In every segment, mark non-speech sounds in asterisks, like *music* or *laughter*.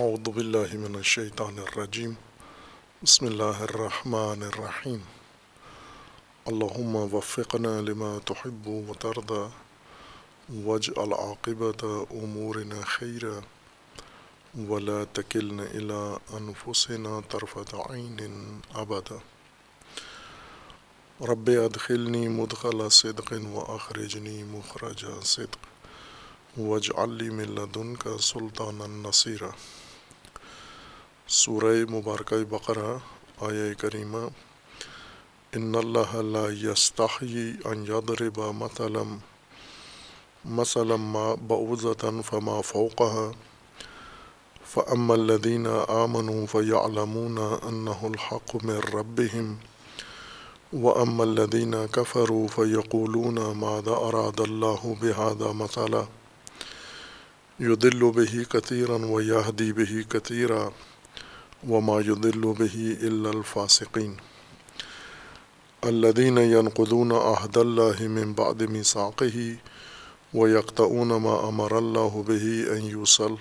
أعوذ بالله من الشيطان الرجيم بسم الله الرحمن الرحيم اللهم وفقنا لما تحب وترضى واجعل عاقبة أمورنا خيرا ولا تكلن إلى أنفسنا طرفة عين أبدا رب أدخلني مدخل صدق وأخرجني مخرج صدق واجعل لي من لدنك سلطانا نصيرا सूर मुबारक बकरा आय करीमा इन्नल्लास्तःदरबा मसलम मसलम मा बउज़तन फ़मा फ़ोक़ फ़मल्लदीन आमनु फ़यालमून अनहक़ में रबम वमल्लदीन कफ़रू फ़यकूलून मादा अरादल्ला बहादा मसला युदिल्ल बही कतीरा वहदी बही कतीरा वमादिल्लबिल्फ़ासिन अल्लदीन यनकुदून अहदल्लामिन बाद मिसाक़ व यकतून मा अमर अल्लाबीसल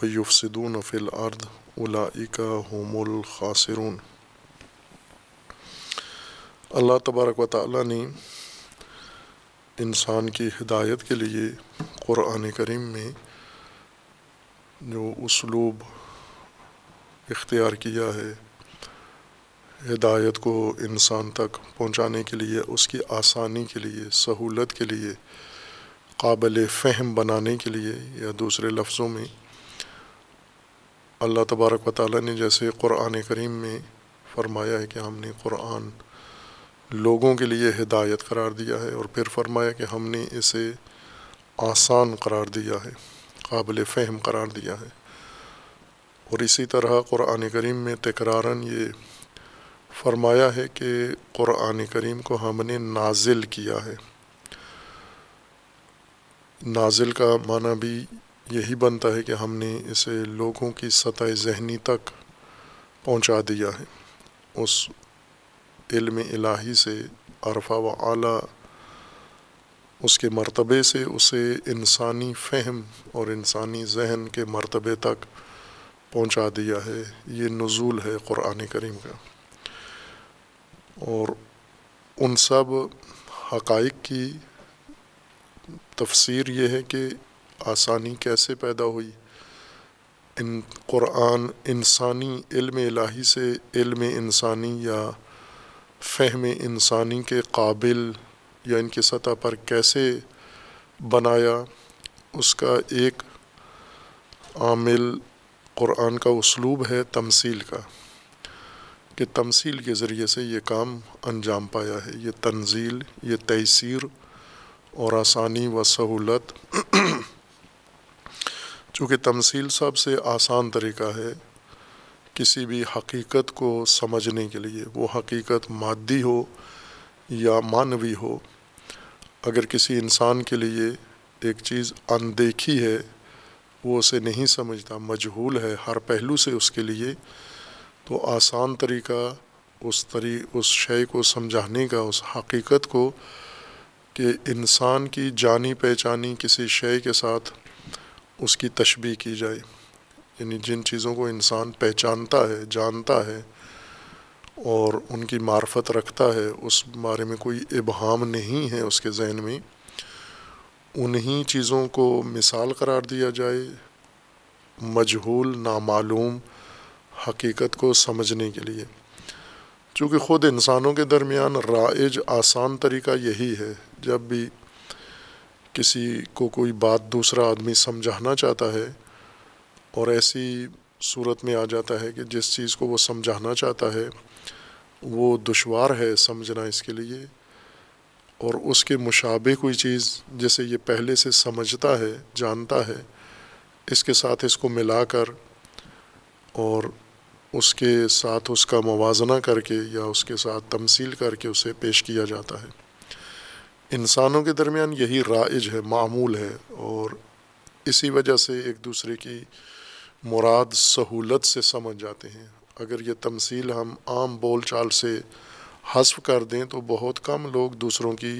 वयुफसदून फ़िलअर्द उलाइका हमल तबारक व ताली इंसान की हिदायत के लिए क़ुरान करीम में जो उसलूब इख्तियार किया है हिदायत को इंसान तक पहुँचाने के लिए उसकी आसानी के लिए सहूलत के लिए काबिल फ़हम बनाने के लिए या दूसरे लफ्ज़ों में अल्लाह तबारक व ताली ने जैसे क़ुरान करीम में फ़रमाया है कि हमने क़ुरान लोगों के लिए हिदायत करार दिया है और फिर फरमाया कि हमने इसे आसान करार दिया है काबिल फ़हम करार दिया है और इसी तरह क़ुरान करीम में तकरारन ये फरमाया है कि क़ुरान करीम को हमने नाजिल किया है नाजिल का माना भी यही बनता है कि हमने इसे लोगों की सतह जहनी तक पहुँचा दिया है उस इल्म इलाही से अरफा व आला उसके मरतबे से उसे इंसानी फहम और इंसानी जहन के मरतबे तक पहुँचा दिया है ये नज़ूल है क़ुरान करीम का और उन सब हक़ाइक़ की तफसीर ये है कि आसानी कैसे पैदा हुई इन क़ुरान इंसानी इल्म इलाही से इल्म इंसानी या फ़हम इंसानी के काबिल या इनकी सतह पर कैसे बनाया उसका एक आमिल क़ुरान का उसलूब है तमसील का कि तमसील के ज़रिए से ये काम अंजाम पाया है ये तंजील ये तयसीर और आसानी व सहूलत *clears throat* चूँकि तमसील सबसे आसान तरीका है किसी भी हकीकत को समझने के लिए वो हकीकत मादी हो या मानवी हो अगर किसी इंसान के लिए एक चीज़ अनदेखी है वो उसे नहीं समझता मजहूल है हर पहलू से उसके लिए तो आसान तरीका उस तरी उस शय को समझाने का उस हकीकत को कि इंसान की जानी पहचानी किसी शय के साथ उसकी तशबी की जाए यानी जिन चीज़ों को इंसान पहचानता है जानता है और उनकी मार्फत रखता है उस बारे में कोई इबहम नहीं है उसके जहन में उन्हीं चीज़ों को मिसाल करार दिया जाए मजहूल नामालूम हकीकत को समझने के लिए चूँकि ख़ुद इंसानों के दरमियान राइज आसान तरीका यही है जब भी किसी को कोई बात दूसरा आदमी समझाना चाहता है और ऐसी सूरत में आ जाता है कि जिस चीज़ को वो समझाना चाहता है वो दुशवार है समझना इसके लिए और उसके मुशाबे कोई चीज़ जैसे ये पहले से समझता है जानता है इसके साथ इसको मिला कर और उसके साथ उसका मवाजना करके या उसके साथ तमसील करके उसे पेश किया जाता है इंसानों के दरमियान यही राइज है मामूल है और इसी वजह से एक दूसरे की मुराद सहूलत से समझ जाते हैं अगर ये तमसील हम आम बोल चाल से हसफ कर दें तो बहुत कम लोग दूसरों की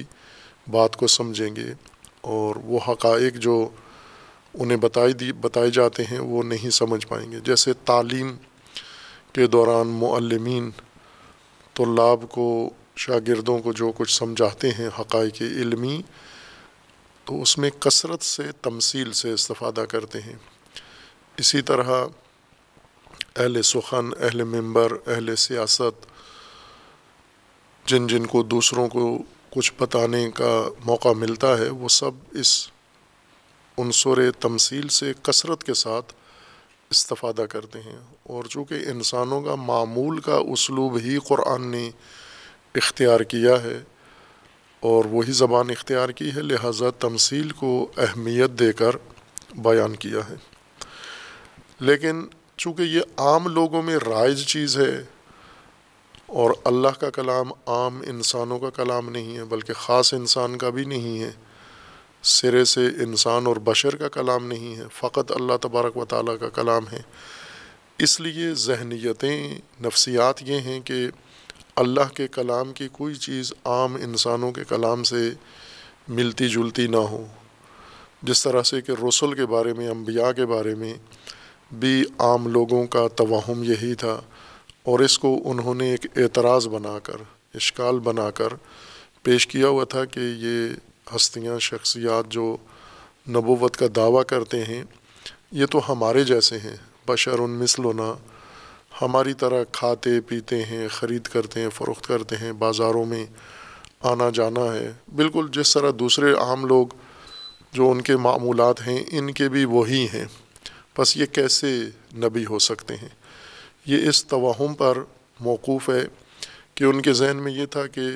बात को समझेंगे और वो हकाइक जो उन्हें बताई दी बताए जाते हैं वो नहीं समझ पाएंगे जैसे तालीम के दौरान तो लाभ को शागिर्दों को जो कुछ समझाते हैं हक़ इलमी तो उसमें कसरत से तमसील से इस्ता करते हैं इसी तरह अहल सुखन अहल मंबर अहल सियासत जिन जिन को दूसरों को कुछ बताने का मौका मिलता है वो सब इस अनसर तमसील से कसरत के साथ इस्ता करते हैं और चूँकि इंसानों का मामूल का उसलूब ही क़ुरान ने इख्तियार किया है और वही ज़बान इख्तियार की है लिहाजा तमसील को अहमियत देकर बयान किया है लेकिन चूँकि ये आम लोगों में राइज चीज़ है और अल्लाह का कलाम आम इंसानों का कलाम नहीं है बल्कि ख़ास इंसान का भी नहीं है सिरे से इंसान और बशर का कलाम नहीं है फ़कत अल्लाह तबारक व ताली का कलाम है इसलिए जहनीतें नफ्सियात ये हैं कि अल्लाह के कलाम की कोई चीज़ आम इंसानों के कलाम से मिलती जुलती ना हो जिस तरह से कि रसुल के बारे में अम्बिया के बारे में भी आम लोगों का तोहम यही था और इसको उन्होंने एक एतराज़ बना कर इश्काल बना कर पेश किया हुआ था कि ये हस्तियाँ शख्सियात जो नबोवत का दावा करते हैं ये तो हमारे जैसे हैं बशर मिसलोना हमारी तरह खाते पीते हैं ख़रीद करते हैं फ़रोख्त करते हैं बाज़ारों में आना जाना है बिल्कुल जिस तरह दूसरे आम लोग जो उनके मामूलत हैं इनके भी वही हैं बस ये कैसे नबी हो सकते हैं ये इस तोहम पर मौकूफ़ है कि उनके जहन में ये था कि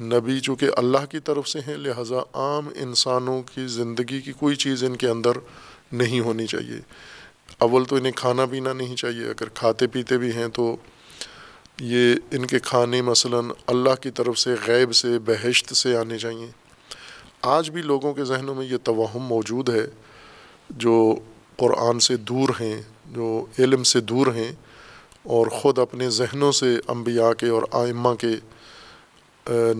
नबी चूँकि अल्लाह की तरफ से हैं लिहाजा आम इंसानों की ज़िंदगी की कोई चीज़ इनके अंदर नहीं होनी चाहिए अव्वल तो इन्हें खाना पीना नहीं चाहिए अगर खाते पीते भी हैं तो ये इनके खाने मसलन अल्लाह की तरफ से गैब से बहिश्त से आने चाहिए आज भी लोगों के जहनों में ये तोहम मौजूद है जो कुरान से दूर हैं जो इलम से दूर हैं और ख़ुद अपने जहनों से अम्बिया के और आइम्मा के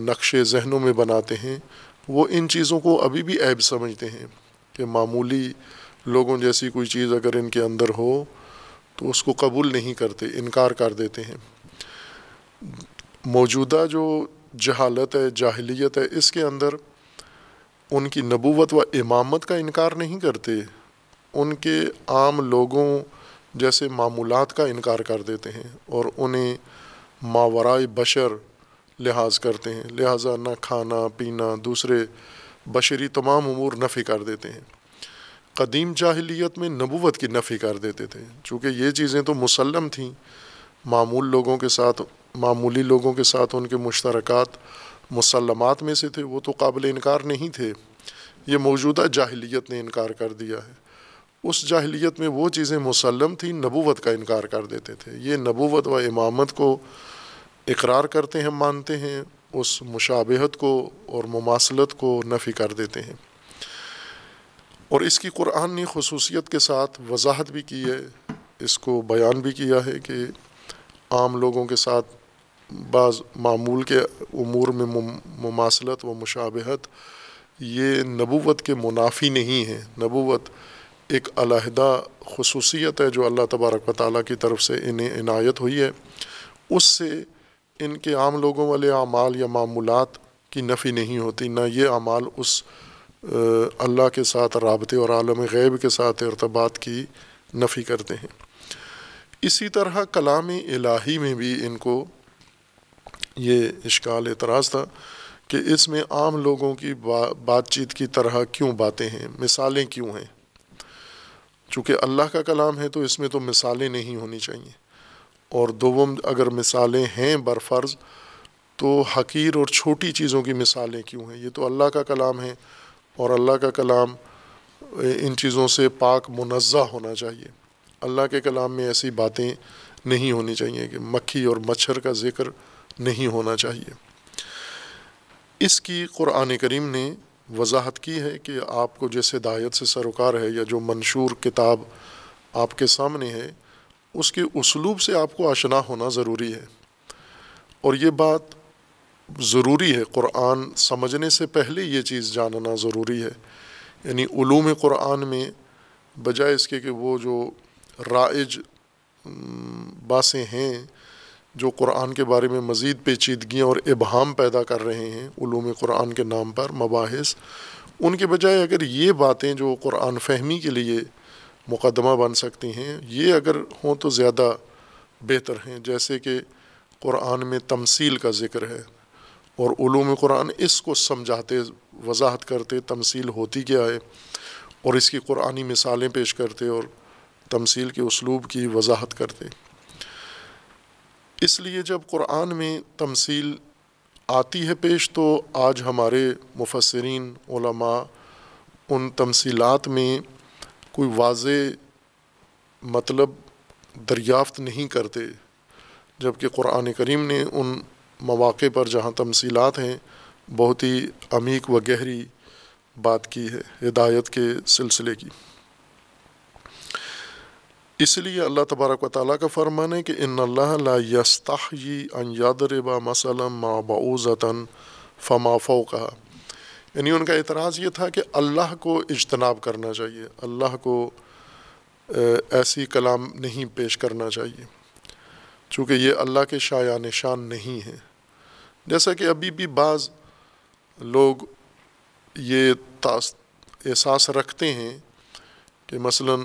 नक्शे जहनों में बनाते हैं वो इन चीज़ों को अभी भी ऐब समझते हैं कि मामूली लोगों जैसी कोई चीज़ अगर इनके अंदर हो तो उसको कबूल नहीं करते इनकार कर देते हैं मौजूदा जो जहालत है जाहलीत है इसके अंदर उनकी नबूवत व इमामत का इनकार नहीं करते उनके आम लोगों जैसे मामूलत का इनकार कर देते हैं और उन्हें मावराए बशर लिहाज करते हैं लिहाजा ना खाना पीना दूसरे बशरी तमाम अमूर नफ़ी कर देते हैं कदीम जाहलीत में नबूत की नफ़ी कर देते थे चूँकि ये चीज़ें तो मुसलम थी मामूल लोगों के साथ मामूली लोगों के साथ उनके मुश्तरक मुसलमात में से थे वो तो काबिल इनकार नहीं थे ये मौजूदा जाहलीत ने इनकार कर दिया है उस जाहलीत में वो चीज़ें मुसलम थी नबूवत का इनकार कर देते थे ये नबूवत व इमामत को इकरार करते हैं मानते हैं उस मुशाबहत को और ममासलत को नफ़ी कर देते हैं और इसकी क़ुरान ने खसूसियत के साथ वजाहत भी की है इसको बयान भी किया है कि आम लोगों के साथ बाज़ मामूल के अमूर में ममासलत व मुशाबहत ये नबूवत के मुनाफी नहीं है नबूवत एक अलहदा खसूसियत है जो अल्लाह तबारक व ताली की तरफ से इन्हें इनायत हुई है उससे इनके आम लोगों वाले अमाल या मामूल की नफ़ी नहीं होती ना ये अमाल उस अल्लाह के साथ रबते और आलम गैब के साथ अरतबात की नफ़ी करते हैं इसी तरह कलाम इलाही में भी इनको ये इश्काल एतराज़ था कि इसमें आम लोगों की बा, बातचीत की तरह क्यों बातें हैं मिसालें क्यों हैं चूँकि अल्लाह का कलाम है तो इसमें तो मिसालें नहीं होनी चाहिए और दोम अगर मिसालें हैं बरफ़र्ज़ तो हकीर और छोटी चीज़ों की मिसालें क्यों हैं ये तो अल्लाह का कलाम है और अल्लाह का कलाम इन चीज़ों से पाक मुनज़ा होना चाहिए अल्लाह के कलाम में ऐसी बातें नहीं होनी चाहिए कि मक्खी और मच्छर का ज़िक्र नहीं होना चाहिए इसकी क़ुरान करीम ने वजाहत की है कि आपको जिस हिदायत से सरोकार है या जो मंशूर किताब आपके सामने है उसके उसलूब से आपको आशना होना ज़रूरी है और ये बात ज़रूरी है क़ुरान समझने से पहले ये चीज़ जानना ज़रूरी है यानी ूम क़ुरान में बजाय इसके कि वो जो राइज बासें हैं जो कुरान के बारे में मज़ीद पेचीदगियाँ और इबहम पैदा कर रहे हैं उलूम कुरान के नाम पर मबास उनके बजाय अगर ये बातें जो कुरान फहमी के लिए मुकदमा बन सकती हैं ये अगर हों तो ज़्यादा बेहतर हैं जैसे कि कुरान में तमसील का ज़िक्र है और ूम कुरान इसको समझाते वजाहत करते तमसील होती क्या है और इसकी कुरानी मिसालें पेश करते और तमसील के उसलूब की वजाहत करते इसलिए जब कुरान में तमसील आती है पेश तो आज हमारे मुफसरीन ओलमा उन तमसीलात में कोई वाज मतलब दरियाफ्त नहीं करते जबकि कुरान करीम ने उन मौाक़े पर जहाँ तमसीलात हैं बहुत ही अमीक व गहरी बात की है हिदायत के सिलसिले की इसलिए अल्लाह तबारक व ताली का फरमान है कि इन लास्ताही अन यादरबा मसलम माबाऊज़तन फमाफ़ो कहा यानी उनका एतराज़ ये था कि अल्लाह को इजतनाब करना चाहिए अल्लाह को ऐसी कलाम नहीं पेश करना चाहिए चूँकि ये अल्लाह के शाया निशान नहीं है जैसा कि अभी भी बाज़ लोग ये एहसास रखते हैं कि मसला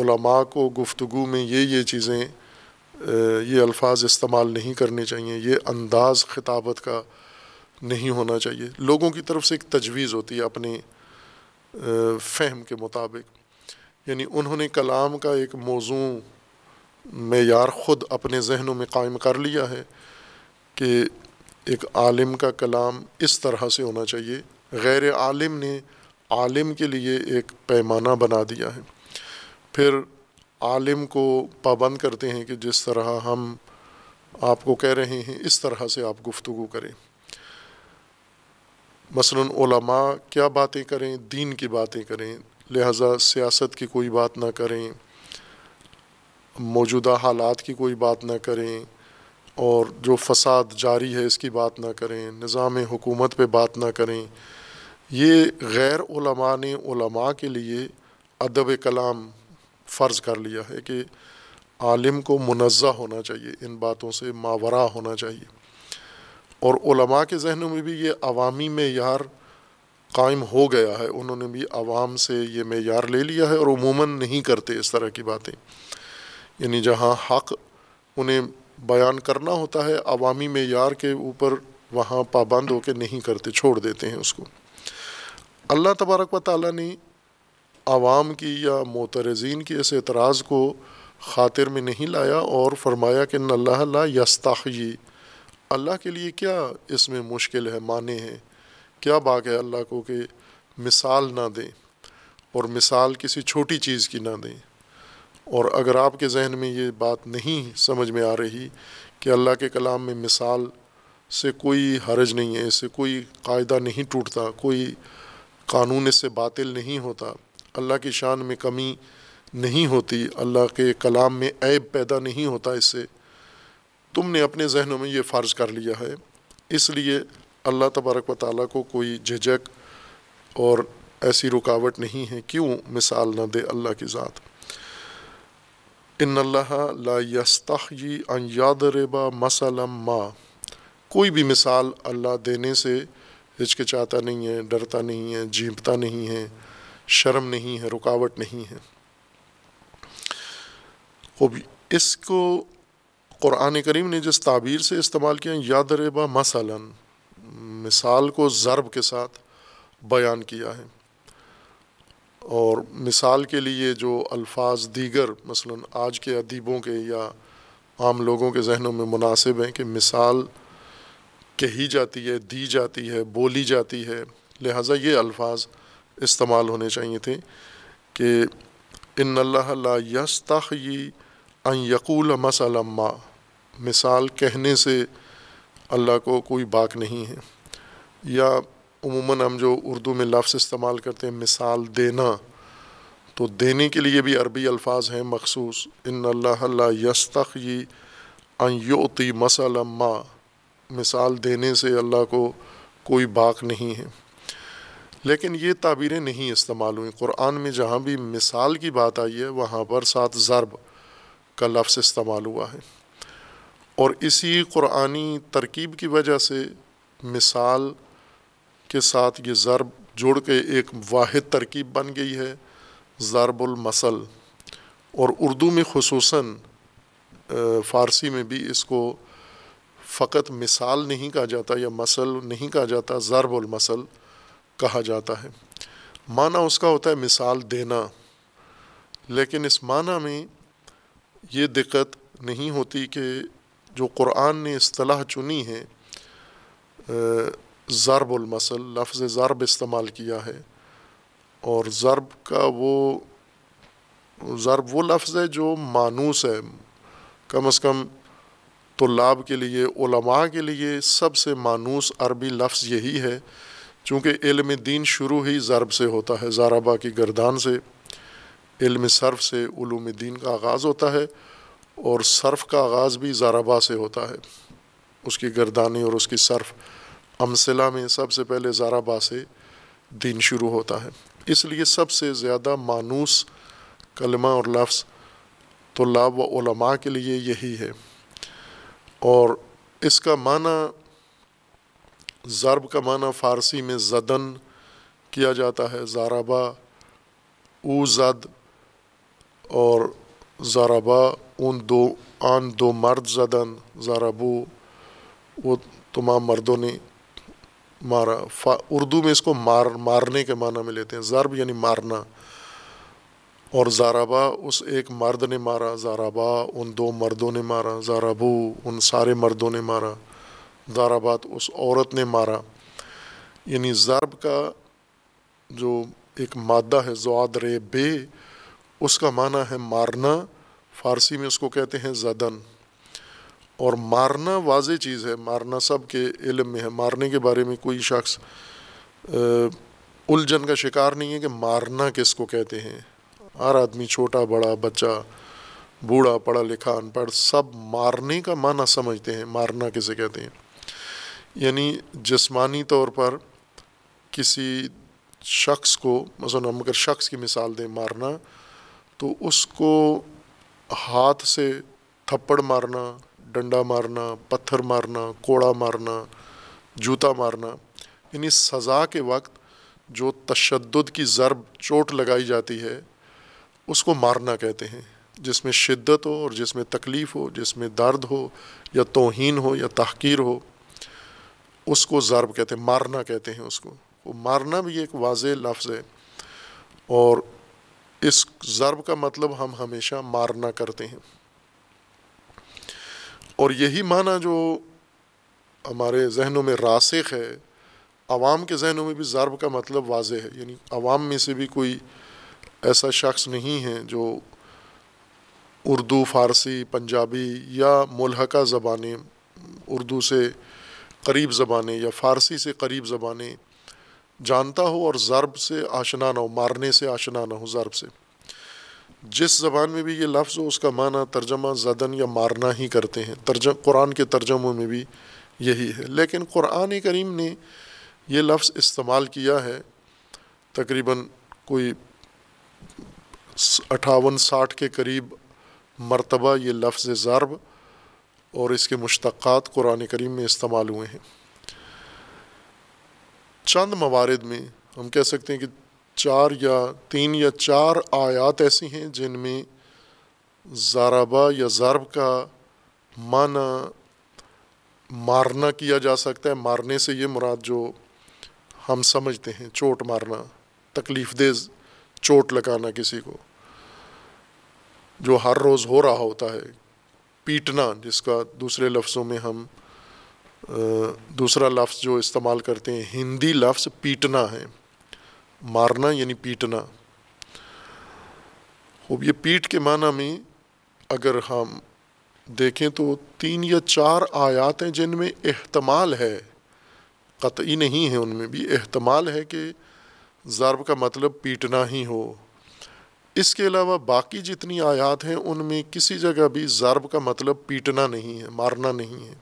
उलमा को गुफ्तु में ये ये चीज़ें ये अल्फाज इस्तेमाल नहीं करने चाहिए ये अंदाज़ खिताबत का नहीं होना चाहिए लोगों की तरफ से एक तजवीज़ होती है अपने फहम के मुताबिक यानी उन्होंने कलाम का एक मौजू मैार ख़ुद अपने जहनों में कायम कर लिया है कि एक आलिम का कलाम इस तरह से होना चाहिए गैर आलिम ने आलिम के लिए एक पैमाना बना दिया है फिर आलिम को पाबंद करते हैं कि जिस तरह हम आपको कह रहे हैं इस तरह से आप गुफ्तु करें मसलन ओलमा क्या बातें करें दीन की बातें करें लिहाजा सियासत की कोई बात ना करें मौजूदा हालात की कोई बात ना करें और जो फसाद जारी है इसकी बात ना करें निज़ाम हुकूमत पर बात ना करें ये गैर ने के लिए अदब कलाम फ़र्ज़ कर लिया है कि आलिम को मुनज़ा होना चाहिए इन बातों से मावरा होना चाहिए और उलमा के जहनों में भी ये अवामी मैार कायम हो गया है उन्होंने भी आवाम से ये मैार ले लिया है और उमूमा नहीं करते इस तरह की बातें यानी जहाँ हक उन्हें बयान करना होता है अवामी मैार के ऊपर वहाँ पाबंद होकर नहीं करते छोड़ देते हैं उसको अल्लाह तबारक व ताली ने आवाम की या मोतरजीन की इस एतराज़ को खातिर में नहीं लाया और फरमाया कि नल्ला ला यस्ताही अल्लाह के लिए क्या इसमें मुश्किल है माने हैं क्या बाग है अल्लाह को कि मिसाल ना दें और मिसाल किसी छोटी चीज़ की ना दें और अगर आपके जहन में ये बात नहीं समझ में आ रही कि अल्लाह के कलाम में मिसाल से कोई हरज नहीं है इससे कोई कायदा नहीं टूटता कोई कानून इससे बातिल नहीं होता अल्लाह की शान में कमी नहीं होती अल्लाह के कलाम में ऐब पैदा नहीं होता इससे तुमने अपने जहनों में ये फ़र्ज़ कर लिया है इसलिए अल्लाह तबारक व ताली को कोई झिझक और ऐसी रुकावट नहीं है क्यों मिसाल ना दे अल्लाह की ज़ात इन लास्ती अन याद रेबा मसलम माँ कोई भी मिसाल अल्लाह देने से हिचकिचाता नहीं है डरता नहीं है जीपता नहीं है शर्म नहीं है रुकावट नहीं है खूब इसको क़ुरान करीम ने जिस ताबीर से इस्तेमाल किया याद रेबा मसला मिसाल को ज़रब के साथ बयान किया है और मिसाल के लिए जो अल्फाज दीगर मसलन आज के अदीबों के या आम लोगों के जहनों में मुनासिब हैं कि मिसाल कही जाती है दी जाती है बोली जाती है लिहाजा ये अल्फाज इस्तेमाल होने चाहिए थे कि इन यस्तही अन यकूल मसलम्मा मिसाल कहने से अल्लाह को कोई बाक नहीं है या उमूमन हम जो उर्दू में लफ्स इस्तेमाल करते हैं मिसाल देना तो देने के लिए भी अरबी अल्फाज हैं मखसूस इन यस्तही अन योती मसलम्मा मिसाल देने से अल्लाह को कोई बाक नहीं है लेकिन ये ताबीरें नहीं इस्तेमाल हुई कुरान में जहाँ भी मिसाल की बात आई है वहाँ पर साथ ज़रब का लफ्ज़ इस्तेमाल हुआ है और इसी कुरानी तरकीब की वजह से मिसाल के साथ ये ज़रब जोड़ के एक वाद तरकीब बन गई है ज़रबुलमसल और उर्दू में खसूस फ़ारसी में भी इसको फ़कत मिसाल नहीं कहा जाता या मसल नहीं कहा जाता ज़रबुलमसल मसल कहा जाता है माना उसका होता है मिसाल देना लेकिन इस माना में ये दिक्कत नहीं होती कि जो कुरान ने असलाह चुनी है ज़रबुलमसल लफ्ज़ ज़रब इस्तेमाल किया है और ज़रब का वो ज़रब वो लफ्ज़ है जो मानूस है कम अज़ कम तो लाभ के लिए उलमा के लिए सबसे मानूस अरबी लफ्ज़ यही है चूँकि इल्म दीन शुरू ही ज़रब से होता है ज़ाराबा की गर्दान से इल्म सर्फ से उलूम दीन का आगाज़ होता है और सर्फ का आगाज़ भी ज़ाराबा से होता है उसकी गर्दानी और उसकी सर्फ अमसिला में सबसे पहले ज़ाराबा से दीन शुरू होता है इसलिए सबसे ज़्यादा मानूस कलमा और लफ्स तो लाब व के लिए यही है और इसका माना ज़रब का माना फ़ारसी में जदन किया जाता है ज़ाराबा ऊ जद और ज़ाराबा उन दो आन दो मर्द जदन ज़ाराबू वो तमाम मर्दों ने मारा फा उर्दू में इसको मार मारने के माना में लेते हैं ज़रब यानी मारना और ज़ाराबा उस एक मर्द ने मारा ज़ाराबा उन दो मर्दों ने मारा ज़ाराबू उन सारे मर्दों ने मारा दाराबाद उस औरत ने मारा यानी ज़रब का जो एक मादा है जवाद रे बे उसका माना है मारना फ़ारसी में उसको कहते हैं जदन और मारना वाज चीज़ है मारना सब के इलम में है मारने के बारे में कोई शख्स उलझन का शिकार नहीं है कि मारना किस को कहते हैं हर आदमी छोटा बड़ा बच्चा बूढ़ा पढ़ा लिखा अनपढ़ सब मारने का माना समझते हैं मारना किसे कहते हैं यानी जिसमानी तौर पर किसी शख्स को मसलन हम अगर शख्स की मिसाल दें मारना तो उसको हाथ से थप्पड़ मारना डंडा मारना पत्थर मारना कोड़ा मारना जूता मारना यानी सज़ा के वक्त जो तशद की ज़रब चोट लगाई जाती है उसको मारना कहते हैं जिसमें शिद्दत हो और जिसमें तकलीफ़ हो जिसमें दर्द हो या तोहन हो या तहकीर हो उसको ज़रब कहते हैं मारना कहते हैं उसको वो मारना भी एक वाज लफ्ज़ है और इस ज़रब का मतलब हम हमेशा मारना करते हैं और यही माना जो हमारे जहनों में रासिक है आवाम के जहनों में भी ज़रब का मतलब वाज है यानी आवाम में से भी कोई ऐसा शख्स नहीं है जो उर्दू फ़ारसी पंजाबी या मुलहका ज़बानें उर्दू से करीब ज़बानें या फ़ारसी से करीब ज़बानें जानता हो और ज़रब से आशना ना हो मारने से आशना ना हो ज़रब से जिस ज़बान में भी ये लफ्ज़ हो उसका माना तर्जमा जदन या मारना ही करते हैं तर्ज कुरान के तर्जमों में भी यही है लेकिन कुरान करीम ने यह लफ्ज़ इस्तेमाल किया है तकरीबन कोई अठावन साठ के करीब मरतबा ये लफ्ज़ ज़रब और इसके मुश्तक़ात कुरान करीम में इस्तेमाल हुए हैं चंद मवारद में हम कह सकते हैं कि चार या तीन या चार आयात ऐसी हैं जिनमें ज़ाराबा या ज़रब का माना मारना किया जा सकता है मारने से ये मुराद जो हम समझते हैं चोट मारना तकलीफ़ दे चोट लगाना किसी को जो हर रोज़ हो रहा होता है पीटना जिसका दूसरे लफ्ज़ों में हम दूसरा लफ्ज़ जो इस्तेमाल करते हैं हिंदी लफ्ज़ पीटना है मारना यानी पीटना खूब ये पीट के माना में अगर हम देखें तो तीन या चार आयात हैं जिनमें अहतमाल है कतई नहीं है उनमें भी अहतमाल है कि ज़रब का मतलब पीटना ही हो इसके अलावा बाकी जितनी आयात हैं उनमें किसी जगह भी ज़रब का मतलब पीटना नहीं है मारना नहीं है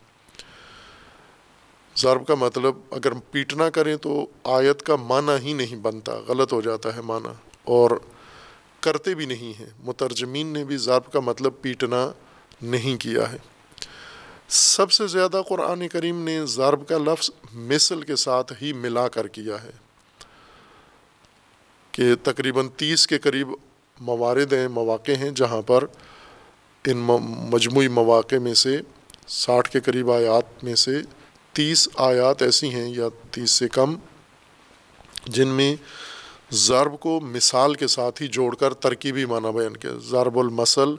ज़रब का मतलब अगर पीटना करें तो आयत का माना ही नहीं बनता गलत हो जाता है माना और करते भी नहीं हैं मुतरजमीन ने भी ज़रब का मतलब पीटना नहीं किया है सबसे ज़्यादा क़ुरान करीम ने ज़रब का लफ्ज़ मिसल के साथ ही मिला कर किया है कि तकरीबन तीस के करीब मवारद हैं मौाक़े हैं जहाँ पर इन मजमू मौाक़े में से साठ के करीब आयात में से तीस आयात ऐसी हैं या तीस से कम जिन में ज़रब को मिसाल के साथ ही जोड़ कर तरकीबी माना बयान किया ज़रबुलमसल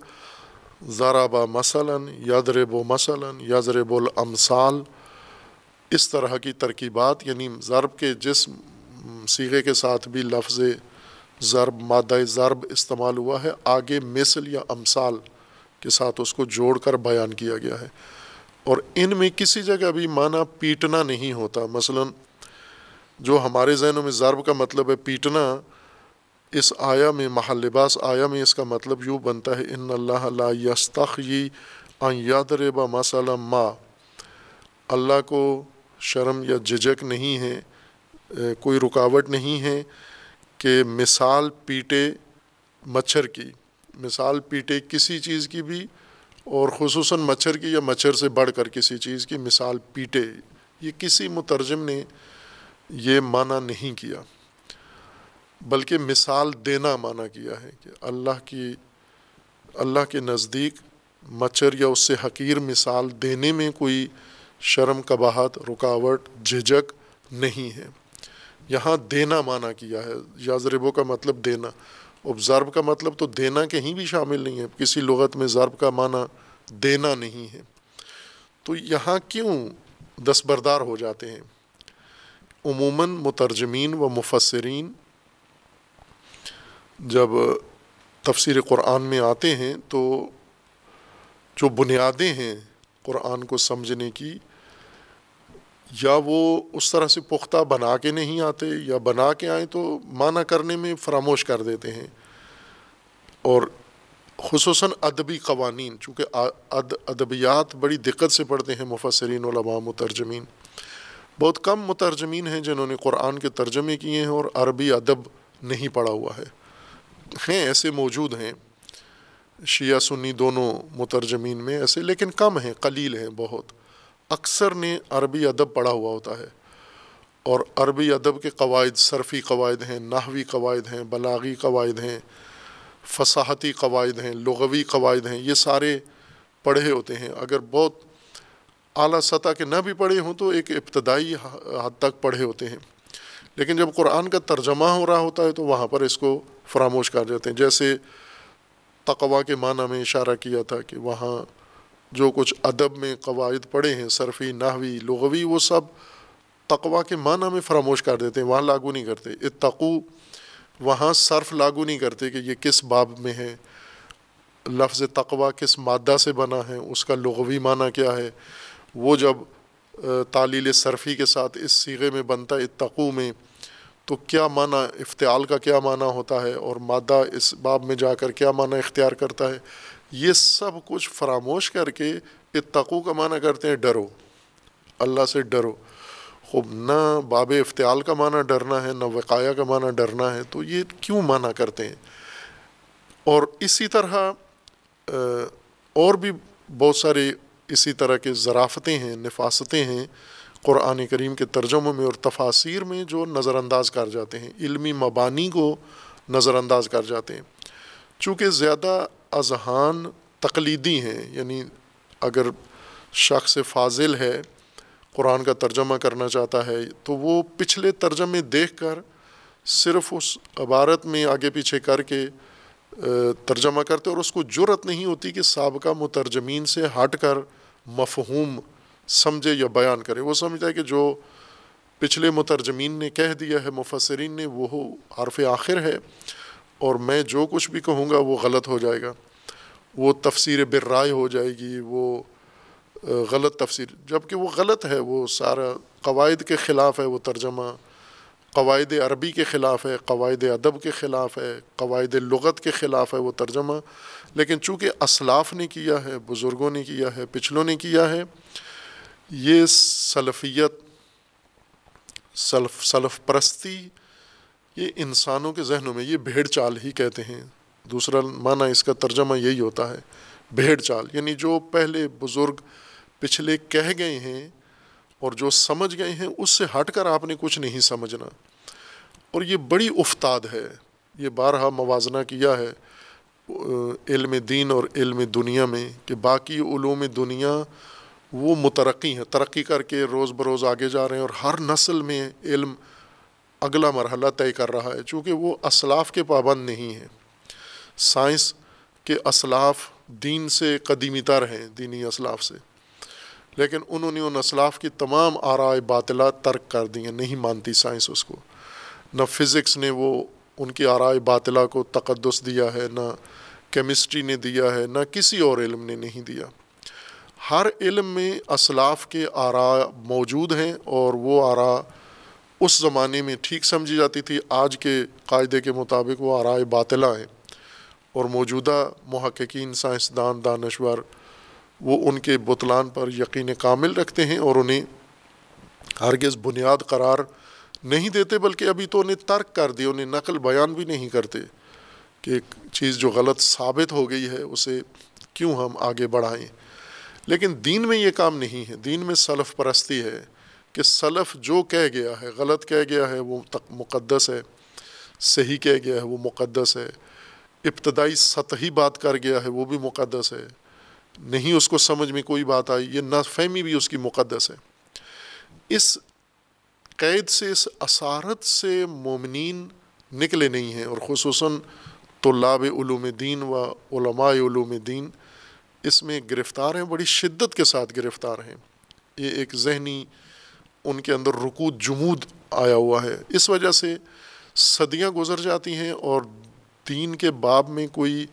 ज़राबा मसलन यदरब मसलन यदरबुलमसाल इस तरह की तरकीबात यानी ज़रब के जिस सीगे के साथ भी लफ्ज़ ज़रब मादा ज़रब इस्तेमाल हुआ है आगे मिसल या अमसाल के साथ उसको जोड़कर बयान किया गया है और इनमें किसी जगह भी माना पीटना नहीं होता मसलन जो हमारे जहनों में ज़रब का मतलब है पीटना इस आया में महलिबास आया में इसका मतलब यूँ बनता है इन अल्लाह यस्तखी यादरबा मसाला माँ अल्लाह को शर्म या झिझक नहीं है कोई रुकावट नहीं है कि मिसाल पीटे मच्छर की मिसाल पीटे किसी चीज़ की भी और खसूस मच्छर की या मच्छर से बढ़ कर किसी चीज़ की मिसाल पीटे ये किसी मुतरजम ने ये माना नहीं किया बल्कि मिसाल देना माना किया है कि अल्लाह की अल्लाह के नज़दीक मच्छर या उससे हकीर मिसाल देने में कोई शर्म कबाहत रुकावट झिझक नहीं है यहाँ देना माना किया है याजरबो का मतलब देना ज़रब का मतलब तो देना कहीं भी शामिल नहीं है किसी लगत में ज़रब का माना देना नहीं है तो यहाँ क्यों दस्तबरदार हो जाते हैं उमूमा मुतरजमीन व मुफसरीन जब तफसर क़ुरान में आते हैं तो जो बुनियादें हैं क़ुरान को समझने की या वो उस तरह से पुख्ता बना के नहीं आते या बना के आए तो माना करने में फरामोश कर देते हैं और खसूस अदबी कवानी चूँकि अद अदबियात बड़ी दिक्कत से पढ़ते हैं मुफसरीन मतरजमीन बहुत कम मतरजमीन हैं जिन्होंने कुरान के तर्जमे किए हैं और अरबी अदब नहीं पढ़ा हुआ है हैं ऐसे मौजूद हैं शिया सुन्नी दोनों मुतरजमीन में ऐसे लेकिन कम हैं कलील हैं बहुत अक्सर ने अरबी अदब पढ़ा हुआ होता है और अरबी अदब के कवायद सरफ़ी कवायद हैं नाहवी कवायद हैं बलागी कवायद हैं फसाहती कवायद हैं लगवी कवायद हैं ये सारे पढ़े होते हैं अगर बहुत अली सतह के ना भी पढ़े हों तो एक इब्तदाई हद तक पढ़े होते हैं लेकिन जब कुरान का तर्जमा हो रहा होता है तो वहाँ पर इसको फरामोश कर जाते हैं जैसे तकवा के माना में इशारा किया था कि वहाँ जो कुछ अदब में कवायद पड़े हैं सरफी नाहवी लगवी वो सब तकवा के माना में फरामोश कर देते हैं वहाँ लागू नहीं करते इतकू वहाँ सर्फ लागू नहीं करते कि ये किस बाब में है लफ्ज़ तकवा किस मादा से बना है उसका लगवी माना क्या है वो जब तालील सरफी के साथ इस सीगे में बनता है इतकू में तो क्या माना इफ्ताल का क्या माना होता है और मादा इस बाब में जाकर क्या माना इख्तियार करता है ये सब कुछ फरामोश करके इतकू का माना करते हैं डरो अल्लाह से डरो खूब ना बाब इफ्तियाल का माना डरना है ना वकाया का माना डरना है तो ये क्यों माना करते हैं और इसी तरह और भी बहुत सारे इसी तरह के ज़राफ़तें हैं नफास्तें हैं क़ुरान करीम के तर्जमों में और तफासिर में जो नज़रअंदाज कर जाते हैं इलमी मबानी को नज़रअंदाज कर जाते हैं चूँकि ज़्यादा अजहान तकलीदी हैं यानी अगर शख्स फाजिल है कुरान का तर्जमा करना चाहता है तो वो पिछले तर्जमे देख कर सिर्फ उस अबारत में आगे पीछे करके तर्जमा करते और उसको जरूरत नहीं होती कि सबका मुतरजमीन से हट कर मफहूम समझे या बयान करे वो समझता है कि जो पिछले मुतरजमीन ने कह दिया है मुफसरीन ने वो हरफ आखिर है और मैं जो कुछ भी कहूँगा वो गलत हो जाएगा वो तफसीर बर्राय हो जाएगी वो गलत तफसीर जबकि वो गलत है वो सारा कवायद के ख़िलाफ़ है वो तर्जमा कवायद अरबी के ख़िलाफ़ है कवायद अदब के ख़िलाफ़ है कवायद लगत के ख़िलाफ़ है वो तर्जमा लेकिन चूँकि असलाफ ने किया है बुज़ुर्गों ने किया है पिछलों ने किया है ये सलफियत सल्फ सलफ परस्ती ये इंसानों के जहनों में ये भेड़ चाल ही कहते हैं दूसरा माना इसका तर्जमा यही होता है भेड़ चाल यानी जो पहले बुज़ुर्ग पिछले कह गए हैं और जो समझ गए हैं उससे हट कर आपने कुछ नहीं समझना और ये बड़ी उफ्ताद है ये बारहा मवाजना किया है इल्म दीन और इल्म दुनिया में कि बाकी ूम दुनिया वो मुतरक़ी हैं तरक्की करके रोज़ बरोज़ आगे जा रहे हैं और हर नस्ल में इल्म अगला मरहला तय कर रहा है चूँकि वो असलाफ के पाबंद नहीं हैं साइंस के असलाफ दीन से कदीमीतर हैं दीनी असलाफ से लेकिन उन्होंने उन असलाफ की तमाम आरा बातला तर्क कर दी हैं नहीं मानती साइंस उसको न फिज़िक्स ने वो उनकी आरा बातला को तकदस दिया है ना केमिस्ट्री ने दिया है न किसी और इलम ने नहीं दिया हर इलम में असलाफ के आरा मौजूद हैं और वो आरा उस ज़माने में ठीक समझी जाती थी आज के कायदे के मुताबिक वो आराय बातला हैं और मौजूदा महक्कीन साइंसदान दानश्वर वो उनके बुतलान पर यकीन कामिल रखते हैं और उन्हें हरगज़ बुनियाद करार नहीं देते बल्कि अभी तो उन्हें तर्क कर दिया उन्हें नकल बयान भी नहीं करते कि एक चीज़ जो गलत साबित हो गई है उसे क्यों हम आगे बढ़ाएं लेकिन दीन में ये काम नहीं है दीन में सलफ़ परस्ती है कि सलफ़ जो कह गया है गलत कह गया है वो तक मुक़दस है सही कह गया है वो मुक़दस है इब्तदाई सतही बात कर गया है वो भी मुक़दस है नहीं उसको समझ में कोई बात आई ये नाफहमी भी उसकी मुक़दस है इस कैद से इस असारत से ममिन निकले नहीं हैं और खसूस उलूम दीन व दीन इसमें गिरफ़्तार हैं बड़ी शिद्दत के साथ गिरफ़्तार हैं ये एक जहनी उनके अंदर रुकू जमूद आया हुआ है इस वजह से सदियां गुजर जाती हैं और दीन के बाब में कोई